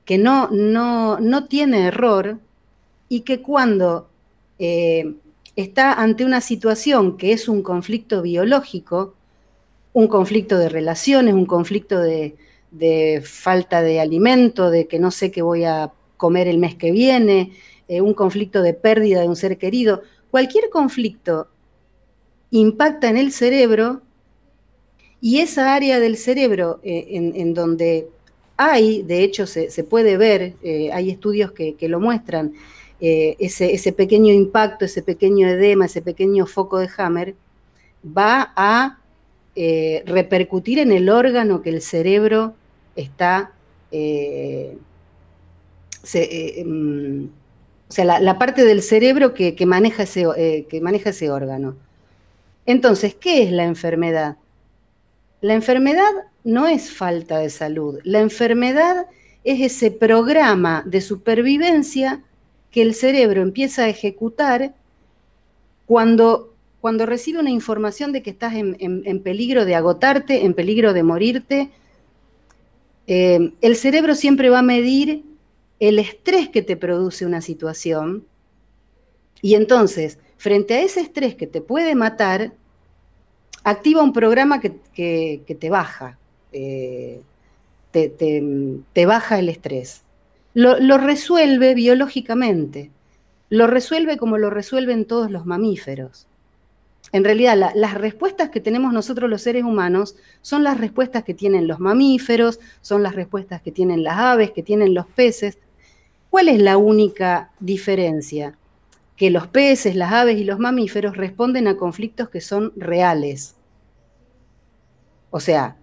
[SPEAKER 2] que no, no, no tiene error y que cuando eh, está ante una situación que es un conflicto biológico, un conflicto de relaciones, un conflicto de, de falta de alimento, de que no sé qué voy a comer el mes que viene, eh, un conflicto de pérdida de un ser querido. Cualquier conflicto impacta en el cerebro y esa área del cerebro eh, en, donde hay, de hecho se, puede ver, eh, hay estudios que, lo muestran, ese, pequeño impacto, ese pequeño edema, ese pequeño foco de Hammer, va a repercutir en el órgano que el cerebro está eh, em, o sea, la, parte del cerebro que, maneja ese, eh, que maneja ese órgano. Entonces, ¿qué es la enfermedad? La enfermedad no es falta de salud, la enfermedad es ese programa de supervivencia que el cerebro empieza a ejecutar cuando, cuando recibe una información de que estás en, peligro de agotarte, en peligro de morirte. Eh, el cerebro siempre va a medir el estrés que te produce una situación. Y entonces, frente a ese estrés que te puede matar, activa un programa que, te baja, eh, te, baja el estrés. Lo, resuelve biológicamente, lo resuelve como lo resuelven todos los mamíferos. En realidad, las respuestas que tenemos nosotros los seres humanos son las respuestas que tienen los mamíferos, son las respuestas que tienen las aves, que tienen los peces, ¿Cuál es la única diferencia? Que los peces, las aves y los mamíferos responden a conflictos que son reales. O sea,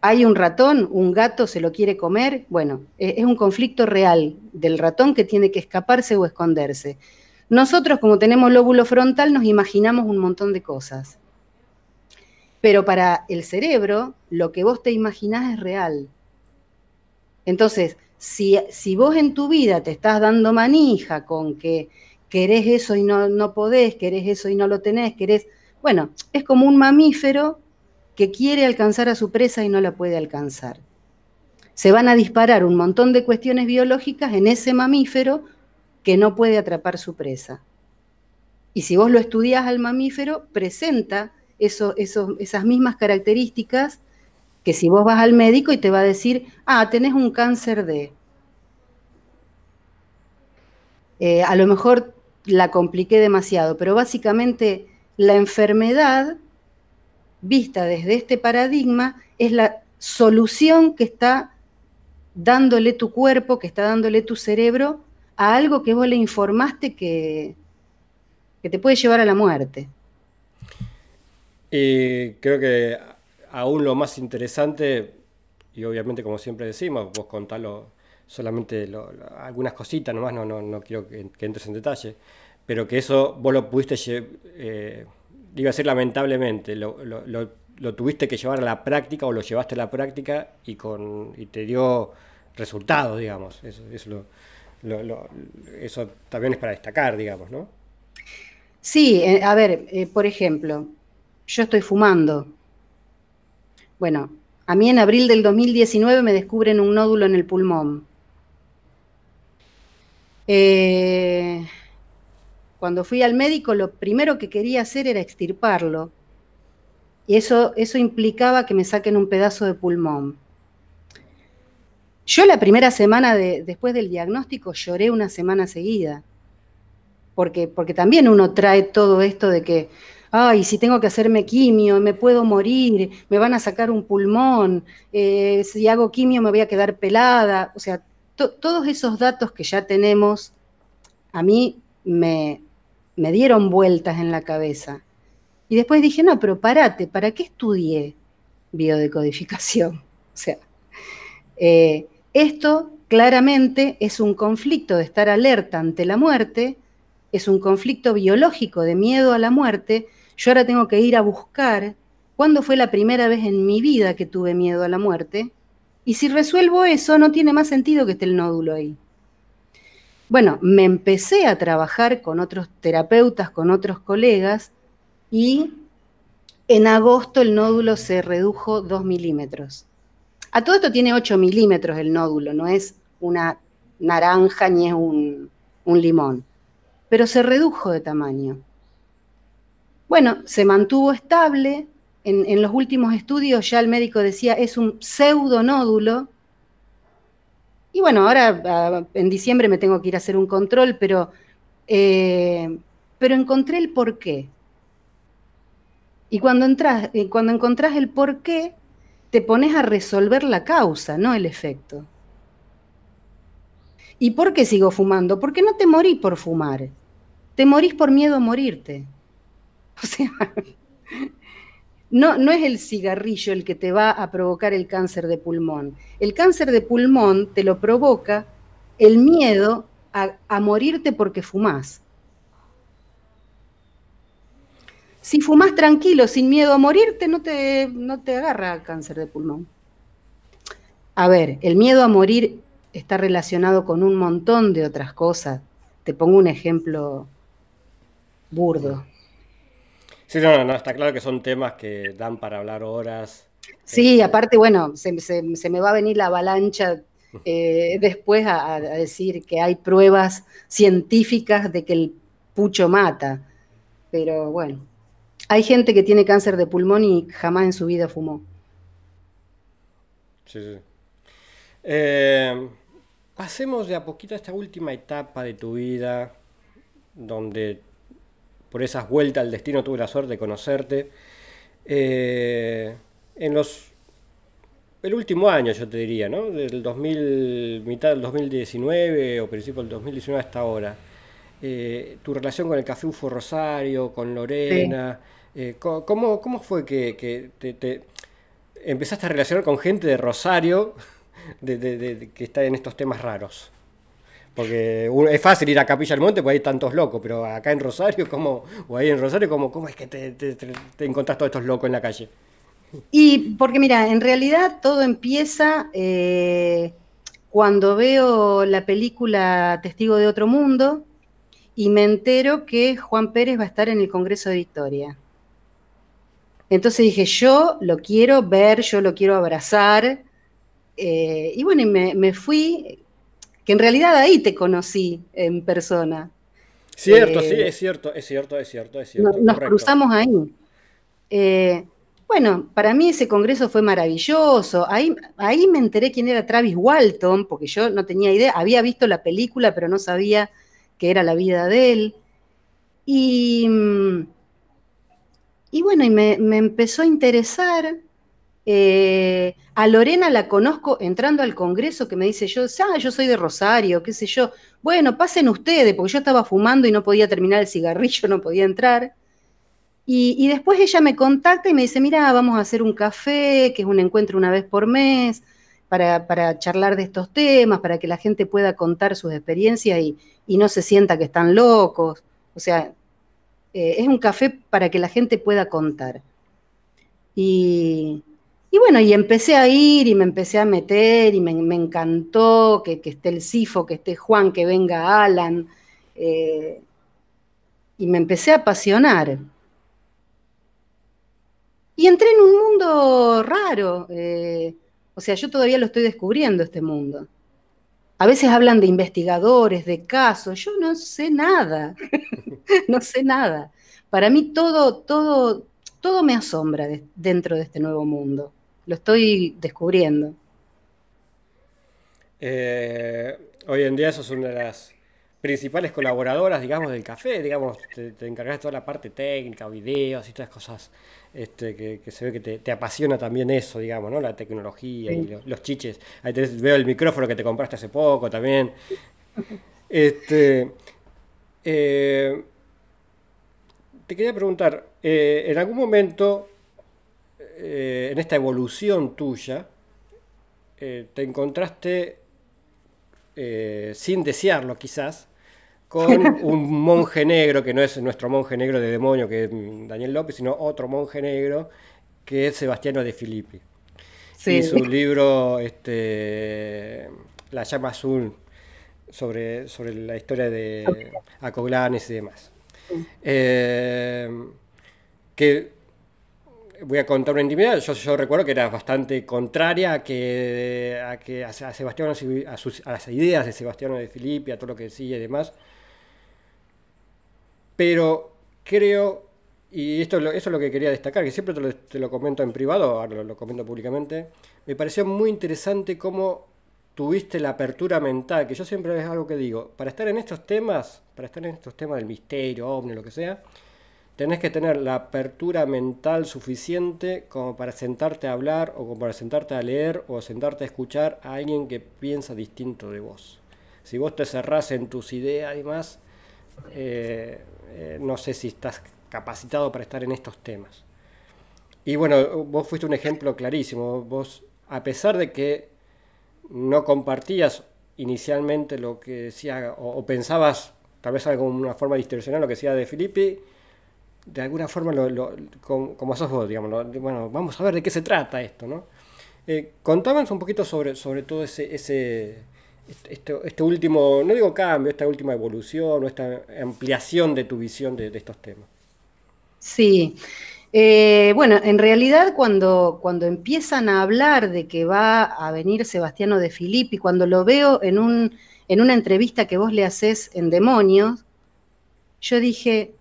[SPEAKER 2] hay un ratón, un gato se lo quiere comer, bueno, e-, es un conflicto real del ratón que tiene que escaparse o esconderse. Nosotros, como tenemos lóbulo frontal, nos imaginamos un montón de cosas. Pero para el cerebro, lo que vos te imaginás es real. Entonces, si, vos en tu vida te estás dando manija con que querés eso y no, no podés, querés eso y no lo tenés, querés, bueno, es como un mamífero que quiere alcanzar a su presa y no la puede alcanzar. Se van a disparar un montón de cuestiones biológicas en ese mamífero que no puede atrapar su presa. Y si vos lo estudiás al mamífero, presenta eso, esas mismas características que si vos vas al médico y te va a decir, ah, tenés un cáncer de... Eh, a lo mejor la compliqué demasiado, pero básicamente la enfermedad, vista desde este paradigma, es la solución que está dándole tu cuerpo, que está dándole tu cerebro a algo que vos le informaste que, que te puede llevar a la muerte.
[SPEAKER 1] Y creo que aún lo más interesante, y obviamente como siempre decimos, vos contalo solamente algunas cositas nomás, no, no, no quiero que, entres en detalle, pero que eso vos lo pudiste, llevar, eh, iba a ser lamentablemente, lo, tuviste que llevar a la práctica o lo llevaste a la práctica y, con, y te dio resultados, digamos. Eso, eso, también es para destacar, digamos, ¿no?
[SPEAKER 2] Sí, eh, a ver, eh, por ejemplo, yo estoy fumando, bueno, a mí en abril del 2019 me descubren un nódulo en el pulmón. Eh, cuando fui al médico, lo primero que quería hacer era extirparlo. Y eso, eso implicaba que me saquen un pedazo de pulmón. Yo la primera semana después del diagnóstico lloré una semana seguida. Porque, porque también uno trae todo esto de que ay, si tengo que hacerme quimio, me puedo morir, me van a sacar un pulmón, eh, si hago quimio me voy a quedar pelada. O sea, todos esos datos que ya tenemos, a mí me, dieron vueltas en la cabeza. Y después dije, no, pero parate, ¿para qué estudié biodecodificación? O sea, eh, esto claramente es un conflicto de estar alerta ante la muerte, es un conflicto biológico de miedo a la muerte, yo ahora tengo que ir a buscar cuándo fue la primera vez en mi vida que tuve miedo a la muerte. Y si resuelvo eso, no tiene más sentido que esté el nódulo ahí. Bueno, me empecé a trabajar con otros terapeutas, con otros colegas, y en agosto el nódulo se redujo 2 milímetros. A todo esto tiene 8 milímetros el nódulo, no es una naranja ni es un, un limón, pero se redujo de tamaño. Bueno, se mantuvo estable. En, los últimos estudios ya el médico decía es un pseudonódulo. Y bueno, ahora en diciembre me tengo que ir a hacer un control, pero, eh, pero encontré el porqué. Y cuando, entras, eh, cuando encontrás el porqué, te pones a resolver la causa, no el efecto. ¿Y por qué sigo fumando? Porque no te morí por fumar. Te morís por miedo a morirte. O sea, no, no es el cigarrillo el que te va a provocar el cáncer de pulmón. El cáncer de pulmón te lo provoca el miedo a, morirte porque fumas. Si fumas tranquilo, sin miedo a morirte, no te, no te agarra el cáncer de pulmón. A ver, el miedo a morir está relacionado con un montón de otras cosas. Te pongo un ejemplo burdo.
[SPEAKER 1] Sí, no, no, está claro que son temas que dan para hablar horas.
[SPEAKER 2] Sí, eh, aparte, bueno, se, me va a venir la avalancha eh, después a, decir que hay pruebas científicas de que el pucho mata. Pero bueno, hay gente que tiene cáncer de pulmón y jamás en su vida fumó. Sí, sí.
[SPEAKER 1] Eh, pasemos de a poquito esta última etapa de tu vida, donde por esas vueltas al destino tuve la suerte de conocerte. Eh, en los. El último año, yo te diría, ¿no? Del 2000, mitad del 2019 o principio del 2019 hasta ahora. Eh, tu relación con el Café UFO Rosario, con Lorena. Eh, ¿cómo, fue que, te, empezaste a relacionar con gente de Rosario de, que está en estos temas raros? Porque uh, es fácil ir a Capilla del Monte porque hay tantos locos, pero acá en Rosario, como o ahí en Rosario, como cómo es que te, te, encontrás todos estos locos en la calle?
[SPEAKER 2] Y porque mira, en realidad todo empieza eh, cuando veo la película Testigo de otro mundo y me entero que Juan Pérez va a estar en el Congreso de Victoria. Entonces dije, yo lo quiero ver, yo lo quiero abrazar. Eh, y bueno, me fui que en realidad ahí te conocí en persona.
[SPEAKER 1] Cierto, sí, eh, es cierto, es cierto, es cierto, es cierto. Nos, cruzamos
[SPEAKER 2] ahí. Eh, bueno, para mí ese congreso fue maravilloso. Ahí, ahí me enteré quién era Travis Walton, porque yo no tenía idea. Había visto la película, pero no sabía qué era la vida de él. Y, mm, y bueno, y me, me empezó a interesar eh, a Lorena la conozco entrando al Congreso que me dice yo, ah, yo soy de Rosario, qué sé yo. Bueno, pasen ustedes, porque yo estaba fumando y no podía terminar el cigarrillo, no podía entrar. Y, después ella me contacta y me dice, mira, vamos a hacer un café, que es un encuentro una vez por mes, para, charlar de estos temas, para que la gente pueda contar sus experiencias y, no se sienta que están locos. O sea, eh, es un café para que la gente pueda contar. Y, y bueno, y empecé a ir y me empecé a meter y me, encantó que, esté el Sifo, que esté Juan, que venga Alan. Eh, y me empecé a apasionar. Y entré en un mundo raro. Eh, o sea, yo todavía lo estoy descubriendo este mundo. A veces hablan de investigadores, de casos. Yo no sé nada. no sé nada. Para mí todo, todo, todo me asombra dentro de este nuevo mundo lo estoy descubriendo.
[SPEAKER 1] Eh, hoy en día sos una de las principales colaboradoras, digamos, del café, digamos, te, encargas de toda la parte técnica, videos y todas las cosas este, que, se ve que te, apasiona también eso, digamos, ¿no? La tecnología y los, chiches. Ahí te veo el micrófono que te compraste hace poco también. Este, eh, te quería preguntar, eh, en algún momento eh, en esta evolución tuya, eh, te encontraste, eh, sin desearlo quizás, con un monje negro, que no es nuestro monje negro de demonio, que es Daniel López, sino otro monje negro, que es Sebastiano de Filippi. Y su libro, este, La llama azul, sobre, sobre la historia de Acoglanes y demás. que voy a contar una intimidad. Yo, recuerdo que era bastante contraria a que a, que, a Sebastián, a, las ideas de Sebastián de Filippi, a todo lo que decía y demás. Pero creo, y esto eso es lo que quería destacar, que siempre te lo, comento en privado, ahora lo, lo, comento públicamente, me pareció muy interesante cómo tuviste la apertura mental, que yo siempre es algo que digo, para estar en estos temas, para estar en estos temas del misterio, ovni, lo que sea, tenés que tener la apertura mental suficiente como para sentarte a hablar o como para sentarte a leer o sentarte a escuchar a alguien que piensa distinto de vos. Si vos te cerrás en tus ideas y más, eh, eh, no sé si estás capacitado para estar en estos temas. Y bueno, vos fuiste un ejemplo clarísimo. Vos, a pesar de que no compartías inicialmente lo que decía o, pensabas tal vez alguna forma distorsionada lo que decía de Filippi, de alguna forma, como, como, sos vos, digamos, bueno, vamos a ver de qué se trata esto, ¿no? Eh, un poquito sobre, sobre todo ese, ese este, este, este, último, no digo cambio, esta última evolución o esta ampliación de tu visión de, estos temas.
[SPEAKER 2] Sí. Eh, bueno, en realidad cuando, cuando empiezan a hablar de que va a venir Sebastiano de Filippi, cuando lo veo en, un, en una entrevista que vos le haces en Demonios, yo dije,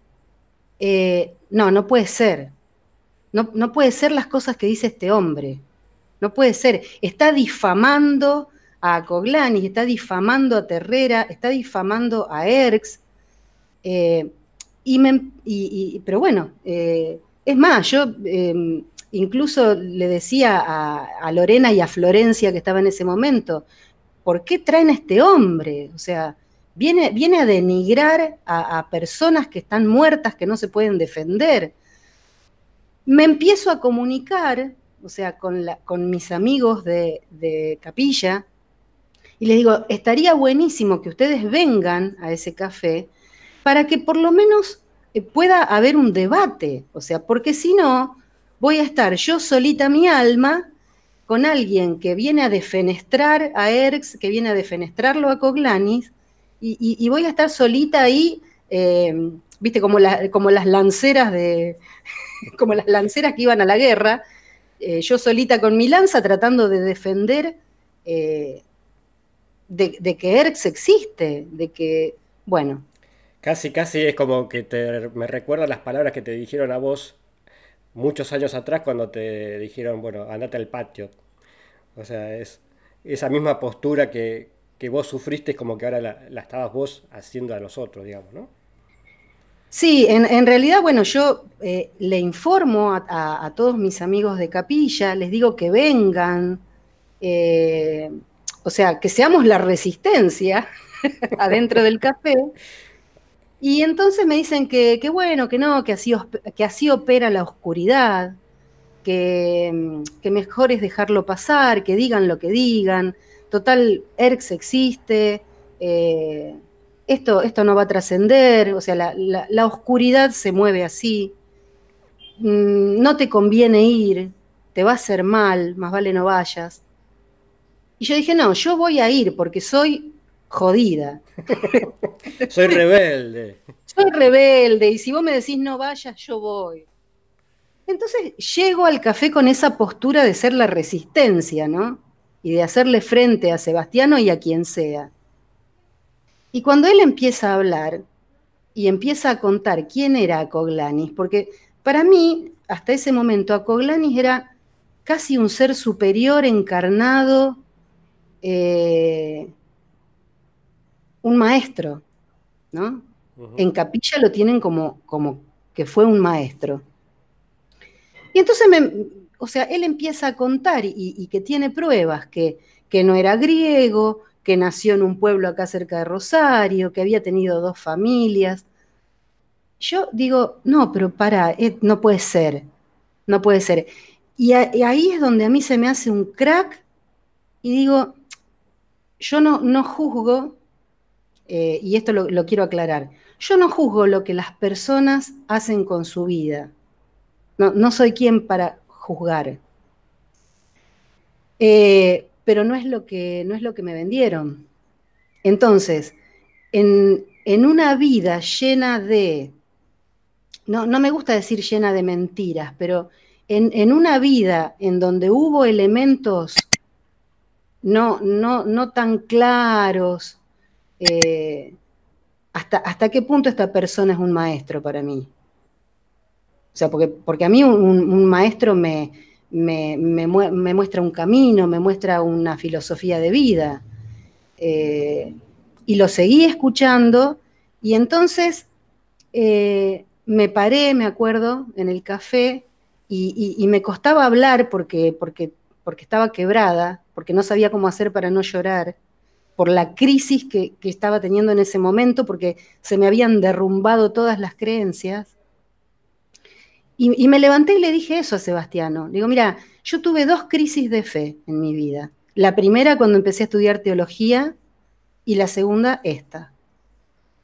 [SPEAKER 2] eh, no, no puede ser. No, no puede ser las cosas que dice este hombre. No puede ser. Está difamando a Coglani, está difamando a Terrera, está difamando a Erx. Eh, y, y, pero bueno, eh, es más, yo em, incluso le decía a, a, Lorena y a Florencia que estaba en ese momento, ¿por qué traen a este hombre? O sea, Viene, a denigrar a, personas que están muertas, que no se pueden defender. Me empiezo a comunicar, o sea, con, con mis amigos de, de capilla, y les digo, estaría buenísimo que ustedes vengan a ese café para que por lo menos eh, pueda haber un debate, o sea, porque si no, voy a estar yo solita mi alma con alguien que viene a defenestrar a Erx, que viene a defenestrarlo a Coglanis, y, voy a estar solita ahí, eh, viste, como, como las lanceras de, como las lanceras que iban a la guerra, eh, yo solita con mi lanza tratando de defender eh, de, de, que ERX existe, de que, bueno.
[SPEAKER 1] Casi, casi es como que me recuerda las palabras que te dijeron a vos muchos años atrás cuando te dijeron, bueno, andate al patio. O sea, es esa misma postura que, que vos sufriste como que ahora la, estabas vos haciendo a otros, digamos, ¿no?
[SPEAKER 2] Sí, en, realidad, bueno, yo eh, le informo a, todos mis amigos de capilla, les digo que vengan, eh, o sea, que seamos la resistencia adentro del café. Y entonces me dicen que, bueno, que no, que así, que así opera la oscuridad, que, que mejor es dejarlo pasar, que digan lo que digan total, ERX existe, eh, esto, esto no va a trascender, o sea, la, oscuridad se mueve así, mm, no te conviene ir, te va a hacer mal, más vale no vayas. Y yo dije, no, yo voy a ir porque soy jodida.
[SPEAKER 1] soy rebelde.
[SPEAKER 2] Soy rebelde y si vos me decís no vayas, yo voy. Entonces llego al café con esa postura de ser la resistencia, ¿no? y de hacerle frente a Sebastiano y a quien sea. Y cuando él empieza a hablar y empieza a contar quién era Acoglanis, porque para mí, hasta ese momento, Acoglanis era casi un ser superior, encarnado, eh, un maestro, ¿no? En capilla lo tienen como, como que fue un maestro. Y entonces me, o sea, él empieza a contar y, que tiene pruebas que, no era griego, que nació en un pueblo acá cerca de Rosario, que había tenido dos familias. Yo digo, no, pero para, eh, no puede ser, no puede ser. Y, ahí es donde a mí se me hace un crack y digo, yo no, no juzgo, eh, y esto lo, quiero aclarar, yo no juzgo lo que las personas hacen con su vida. no, soy quien para juzgar. Eh, pero no es, lo que, no es lo que me vendieron. Entonces, en, en una vida llena de, no, no, me gusta decir llena de mentiras, pero en, una vida en donde hubo elementos no, no, no tan claros, eh, hasta, hasta qué punto esta persona es un maestro para mí. O sea, porque, a mí un, maestro me, muestra un camino, me muestra una filosofía de vida. Eh, y lo seguí escuchando y entonces eh, me paré, me acuerdo, en el café y, me costaba hablar porque, porque, porque, estaba quebrada, porque no sabía cómo hacer para no llorar, por la crisis que estaba teniendo en ese momento, porque se me habían derrumbado todas las creencias. Y, me levanté y le dije eso a Sebastiano. Digo, mira, yo tuve dos crisis de fe en mi vida. La primera cuando empecé a estudiar teología y la segunda esta.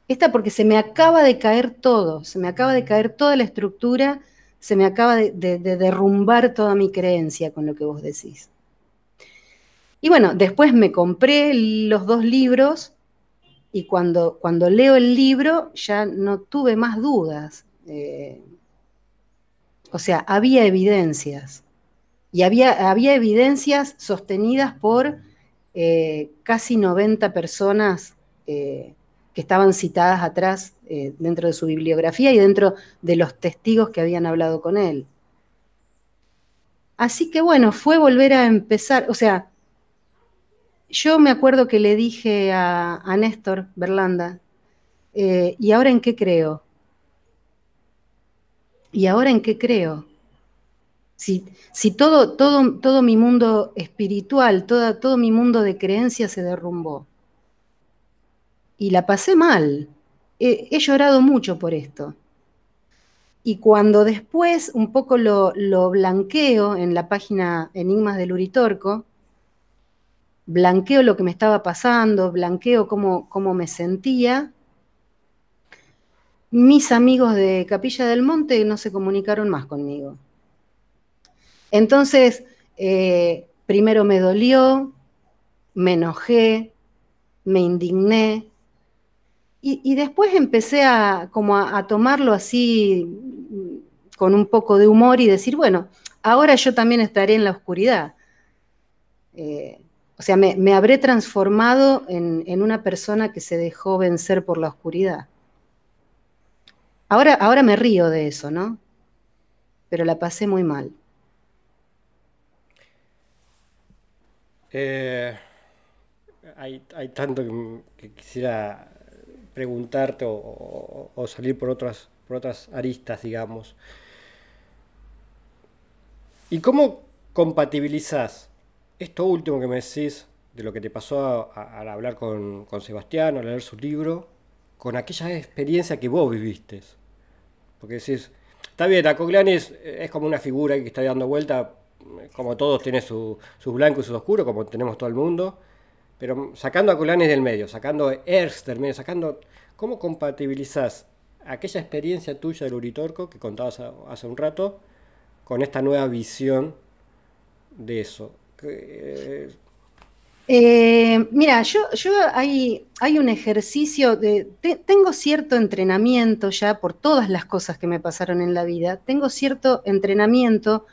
[SPEAKER 2] Esta porque se me acaba de caer todo, se me acaba de caer toda la estructura, se me acaba de, derrumbar toda mi creencia con lo que vos decís. Y bueno, después me compré los dos libros y cuando, cuando leo el libro ya no tuve más dudas. Eh, o sea, había evidencias. Y había, había evidencias sostenidas por eh, casi 90 personas eh, que estaban citadas atrás eh, dentro de su bibliografía y dentro de los testigos que habían hablado con él. Así que bueno, fue volver a empezar, o sea, yo me acuerdo que le dije a, Néstor Berlanda, ¿y ahora en qué creo? ¿Y ahora en qué creo? Si, todo, todo, todo, mi mundo espiritual, toda, todo mi mundo de creencias se derrumbó. Y la pasé mal. He, llorado mucho por esto. Y cuando después un poco lo, blanqueo en la página Enigmas del Uritorco, blanqueo lo que me estaba pasando, blanqueo cómo me sentía, mis amigos de Capilla del Monte no se comunicaron más conmigo. Entonces, eh, primero me dolió, me enojé, me indigné, y, después empecé a, tomarlo así con un poco de humor y decir, bueno, ahora yo también estaré en la oscuridad. Eh, o sea, me, habré transformado en, una persona que se dejó vencer por la oscuridad. Ahora, me río de eso, ¿no? Pero la pasé muy mal.
[SPEAKER 1] Eh, hay, tanto que, quisiera preguntarte o, salir por otras, por otras aristas, digamos. ¿Y cómo compatibilizás esto último que me decís de lo que te pasó al hablar con, con, Sebastián, al leer su libro, con aquella experiencia que vos viviste? Porque decís, está bien, Acoglanes es, como una figura que está dando vuelta, como todos, tiene su, sus blancos y sus oscuros, como tenemos todo el mundo. Pero sacando a del medio, sacando Erst del medio, sacando. ¿Cómo compatibilizás aquella experiencia tuya del Uritorco que contabas hace un rato con esta nueva visión de eso? Que, eh,
[SPEAKER 2] eh, mira, yo, yo hay, hay un ejercicio de. tengo cierto entrenamiento ya por todas las cosas que me pasaron en la vida. Tengo cierto entrenamiento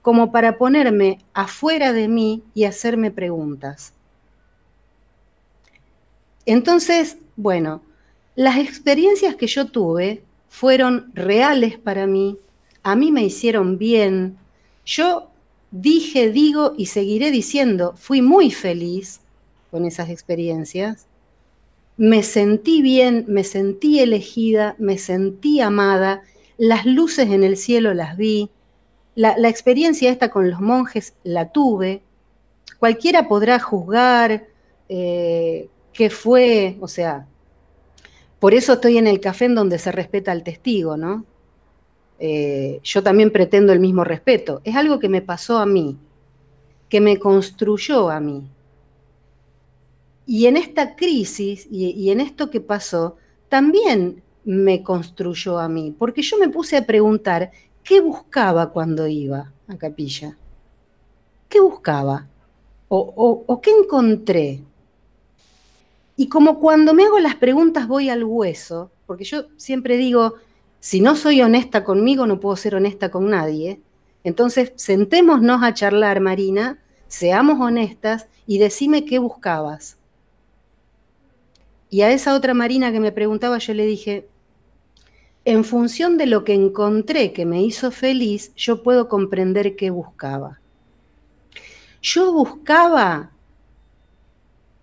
[SPEAKER 2] como para ponerme afuera de mí y hacerme preguntas. Entonces, bueno, las experiencias que yo tuve fueron reales para mí, a mí me hicieron bien. Yo Dije, digo y seguiré diciendo, fui muy feliz con esas experiencias. Me sentí bien, me sentí elegida, me sentí amada, las luces en el cielo las vi, la, experiencia esta con los monjes la tuve. Cualquiera podrá juzgar eh, qué fue, o sea, por eso estoy en el café en donde se respeta al testigo, ¿no? Eh, yo también pretendo el mismo respeto. Es algo que me pasó a mí, que me construyó a mí. Y en esta crisis y, en esto que pasó, también me construyó a mí, porque yo me puse a preguntar qué buscaba cuando iba a capilla. ¿Qué buscaba? ¿O, o qué encontré? Y como cuando me hago las preguntas voy al hueso, porque yo siempre digo, si no soy honesta conmigo, no puedo ser honesta con nadie. Entonces, sentémonos a charlar, Marina, seamos honestas y decime qué buscabas. Y a esa otra Marina que me preguntaba, yo le dije, en función de lo que encontré que me hizo feliz, yo puedo comprender qué buscaba. Yo buscaba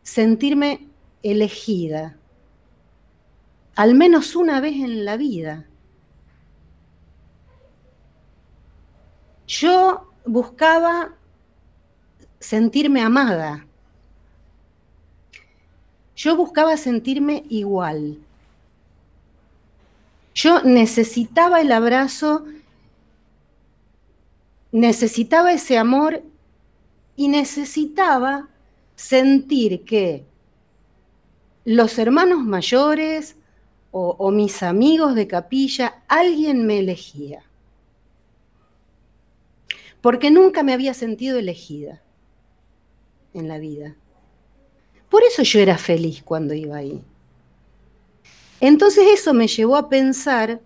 [SPEAKER 2] sentirme elegida, al menos una vez en la vida. Yo buscaba sentirme amada. Yo buscaba sentirme igual. Yo necesitaba el abrazo, necesitaba ese amor y necesitaba sentir que los hermanos mayores o, mis amigos de capilla, alguien me elegía porque nunca me había sentido elegida en la vida. Por eso yo era feliz cuando iba ahí. Entonces eso me llevó a pensar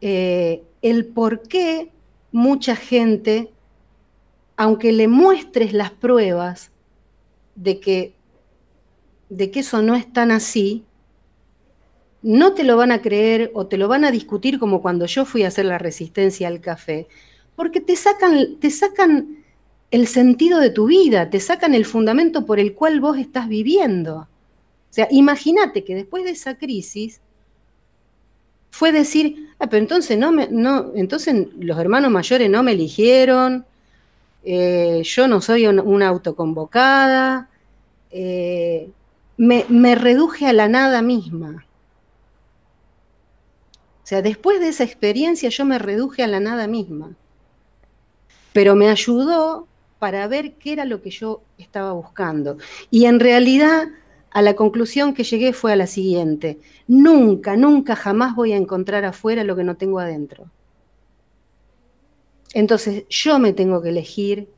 [SPEAKER 2] eh, el por qué mucha gente, aunque le muestres las pruebas de que, de que eso no es tan así, no te lo van a creer o te lo van a discutir como cuando yo fui a hacer la resistencia al café, porque te sacan, te sacan el sentido de tu vida, te sacan el fundamento por el cual vos estás viviendo. O sea, imagínate que después de esa crisis fue decir, ah, pero entonces no me, no, entonces los hermanos mayores no me eligieron, eh, yo no soy una autoconvocada, eh, me reduje a la nada misma. O sea, después de esa experiencia yo me reduje a la nada misma, pero me ayudó para ver qué era lo que yo estaba buscando. Y en realidad a la conclusión que llegué fue a la siguiente, nunca, nunca, jamás voy a encontrar afuera lo que no tengo adentro. Entonces yo me tengo que elegir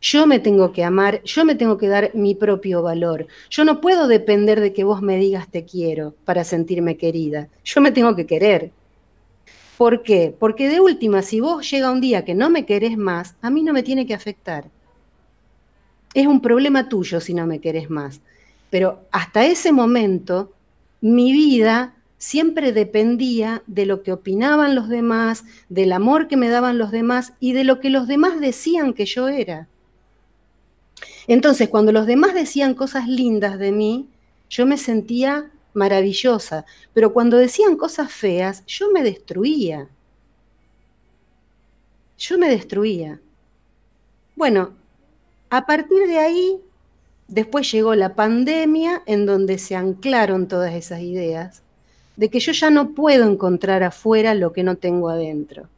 [SPEAKER 2] yo me tengo que amar, yo me tengo que dar mi propio valor. Yo no puedo depender de que vos me digas te quiero para sentirme querida. Yo me tengo que querer. ¿Por qué? Porque de última, si vos llega un día que no me querés más, a mí no me tiene que afectar. Es un problema tuyo si no me querés más. Pero hasta ese momento, mi vida siempre dependía de lo que opinaban los demás, del amor que me daban los demás y de lo que los demás decían que yo era. Entonces, cuando los demás decían cosas lindas de mí, yo me sentía maravillosa, pero cuando decían cosas feas, yo me destruía. Yo me destruía. Bueno, a partir de ahí, después llegó la pandemia en donde se anclaron todas esas ideas de que yo ya no puedo encontrar afuera lo que no tengo adentro.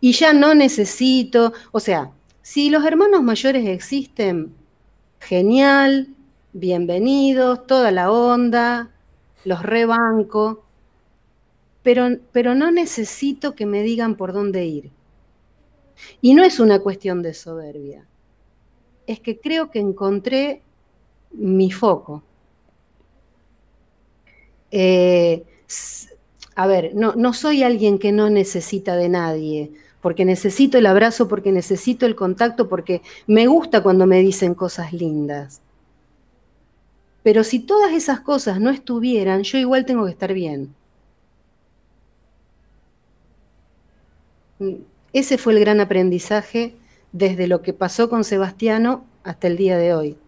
[SPEAKER 2] Y ya no necesito, o sea, si los hermanos mayores existen, genial, bienvenidos, toda la onda, los rebanco, pero, no necesito que me digan por dónde ir. Y no es una cuestión de soberbia, es que creo que encontré mi foco. Eh, a ver, no, no soy alguien que no necesita de nadie, porque necesito el abrazo, porque necesito el contacto, porque me gusta cuando me dicen cosas lindas. Pero si todas esas cosas no estuvieran, yo igual tengo que estar bien. Ese fue el gran aprendizaje desde lo que pasó con Sebastiano hasta el día de hoy.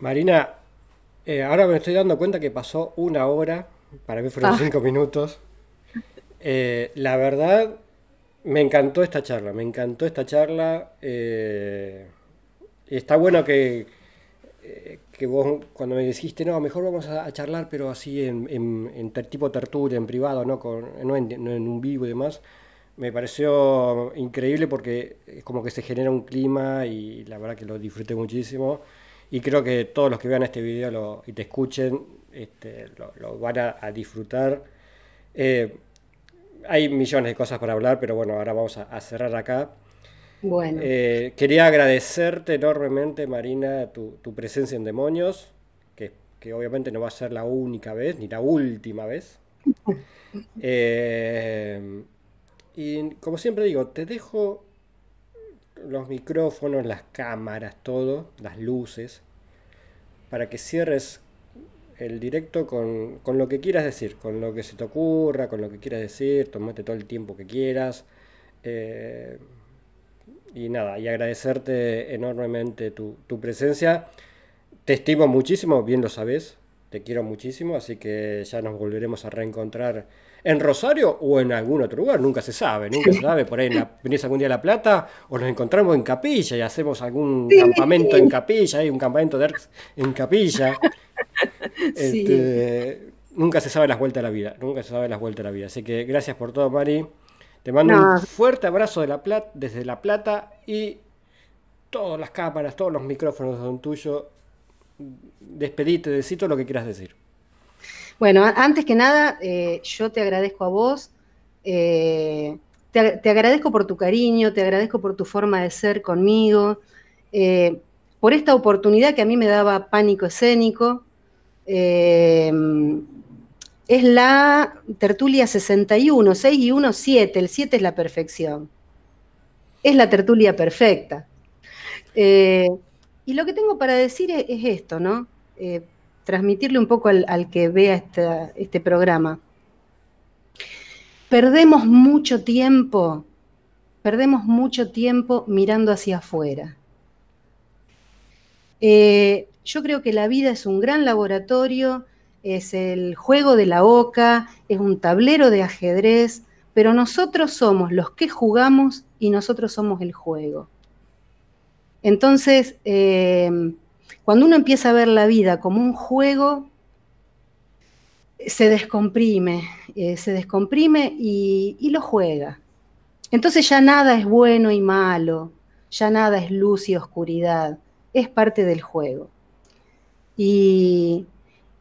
[SPEAKER 1] Marina, eh, ahora me estoy dando cuenta que pasó una hora, para mí fueron ah. cinco minutos. Eh, la verdad, me encantó esta charla, me encantó esta charla. Eh, está bueno que, eh, que vos, cuando me dijiste, no, mejor vamos a, charlar, pero así en, en, tipo tertulia, en privado, no, Con, en, un vivo y demás, me pareció increíble porque es como que se genera un clima y la verdad que lo disfruté muchísimo. Y creo que todos los que vean este video y te escuchen, este, lo, van a, disfrutar hay millones de cosas para hablar, pero bueno, ahora vamos a, cerrar acá. Bueno. Eh, quería agradecerte enormemente, Marina, tu, presencia en Demonios, que, obviamente no va a ser la única vez, ni la última vez. Eh, y como siempre digo, te dejo los micrófonos, las cámaras, todo, las luces, para que cierres el directo con, con, lo que quieras decir, con lo que se te ocurra, con lo que quieras decir, tomate todo el tiempo que quieras. Eh, y nada, y agradecerte enormemente tu, tu, presencia. Te estimo muchísimo, bien lo sabes, te quiero muchísimo, así que ya nos volveremos a reencontrar en Rosario o en algún otro lugar, nunca se sabe, nunca se sabe, por ahí venís algún día a La Plata o nos encontramos en Capilla y hacemos algún campamento en Capilla, hay un campamento de en Capilla. Este, nunca se sabe las vueltas de la vida, nunca se sabe las vueltas de la vida. Así que gracias por todo, Mari. Te mando un fuerte abrazo desde La Plata y todas las cámaras, todos los micrófonos son tuyos. Despedite, decito lo que quieras decir.
[SPEAKER 2] Bueno, antes que nada, eh, yo te agradezco a vos, eh, te, agradezco por tu cariño, te agradezco por tu forma de ser conmigo, eh, por esta oportunidad que a mí me daba pánico escénico. es la tertulia 61, 6 y 1, 7, el 7 es la perfección. Es la tertulia perfecta. y lo que tengo para decir es esto, ¿no? transmitirle un poco al, que vea este programa. Perdemos mucho tiempo, perdemos mucho tiempo mirando hacia afuera. Eh, yo creo que la vida es un gran laboratorio, es el juego de la oca, es un tablero de ajedrez, pero nosotros somos los que jugamos y nosotros somos el juego. Entonces, eh, cuando uno empieza a ver la vida como un juego, se descomprime, eh, se descomprime y, lo juega. Entonces ya nada es bueno y malo, ya nada es luz y oscuridad, es parte del juego. Y,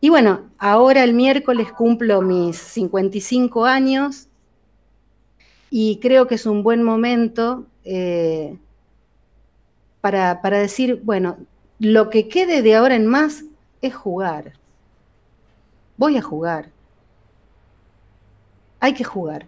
[SPEAKER 2] bueno, ahora el miércoles cumplo mis 55 años y creo que es un buen momento eh, para, para, decir, bueno, lo que quede de ahora en más es jugar. Voy a jugar. Hay que jugar.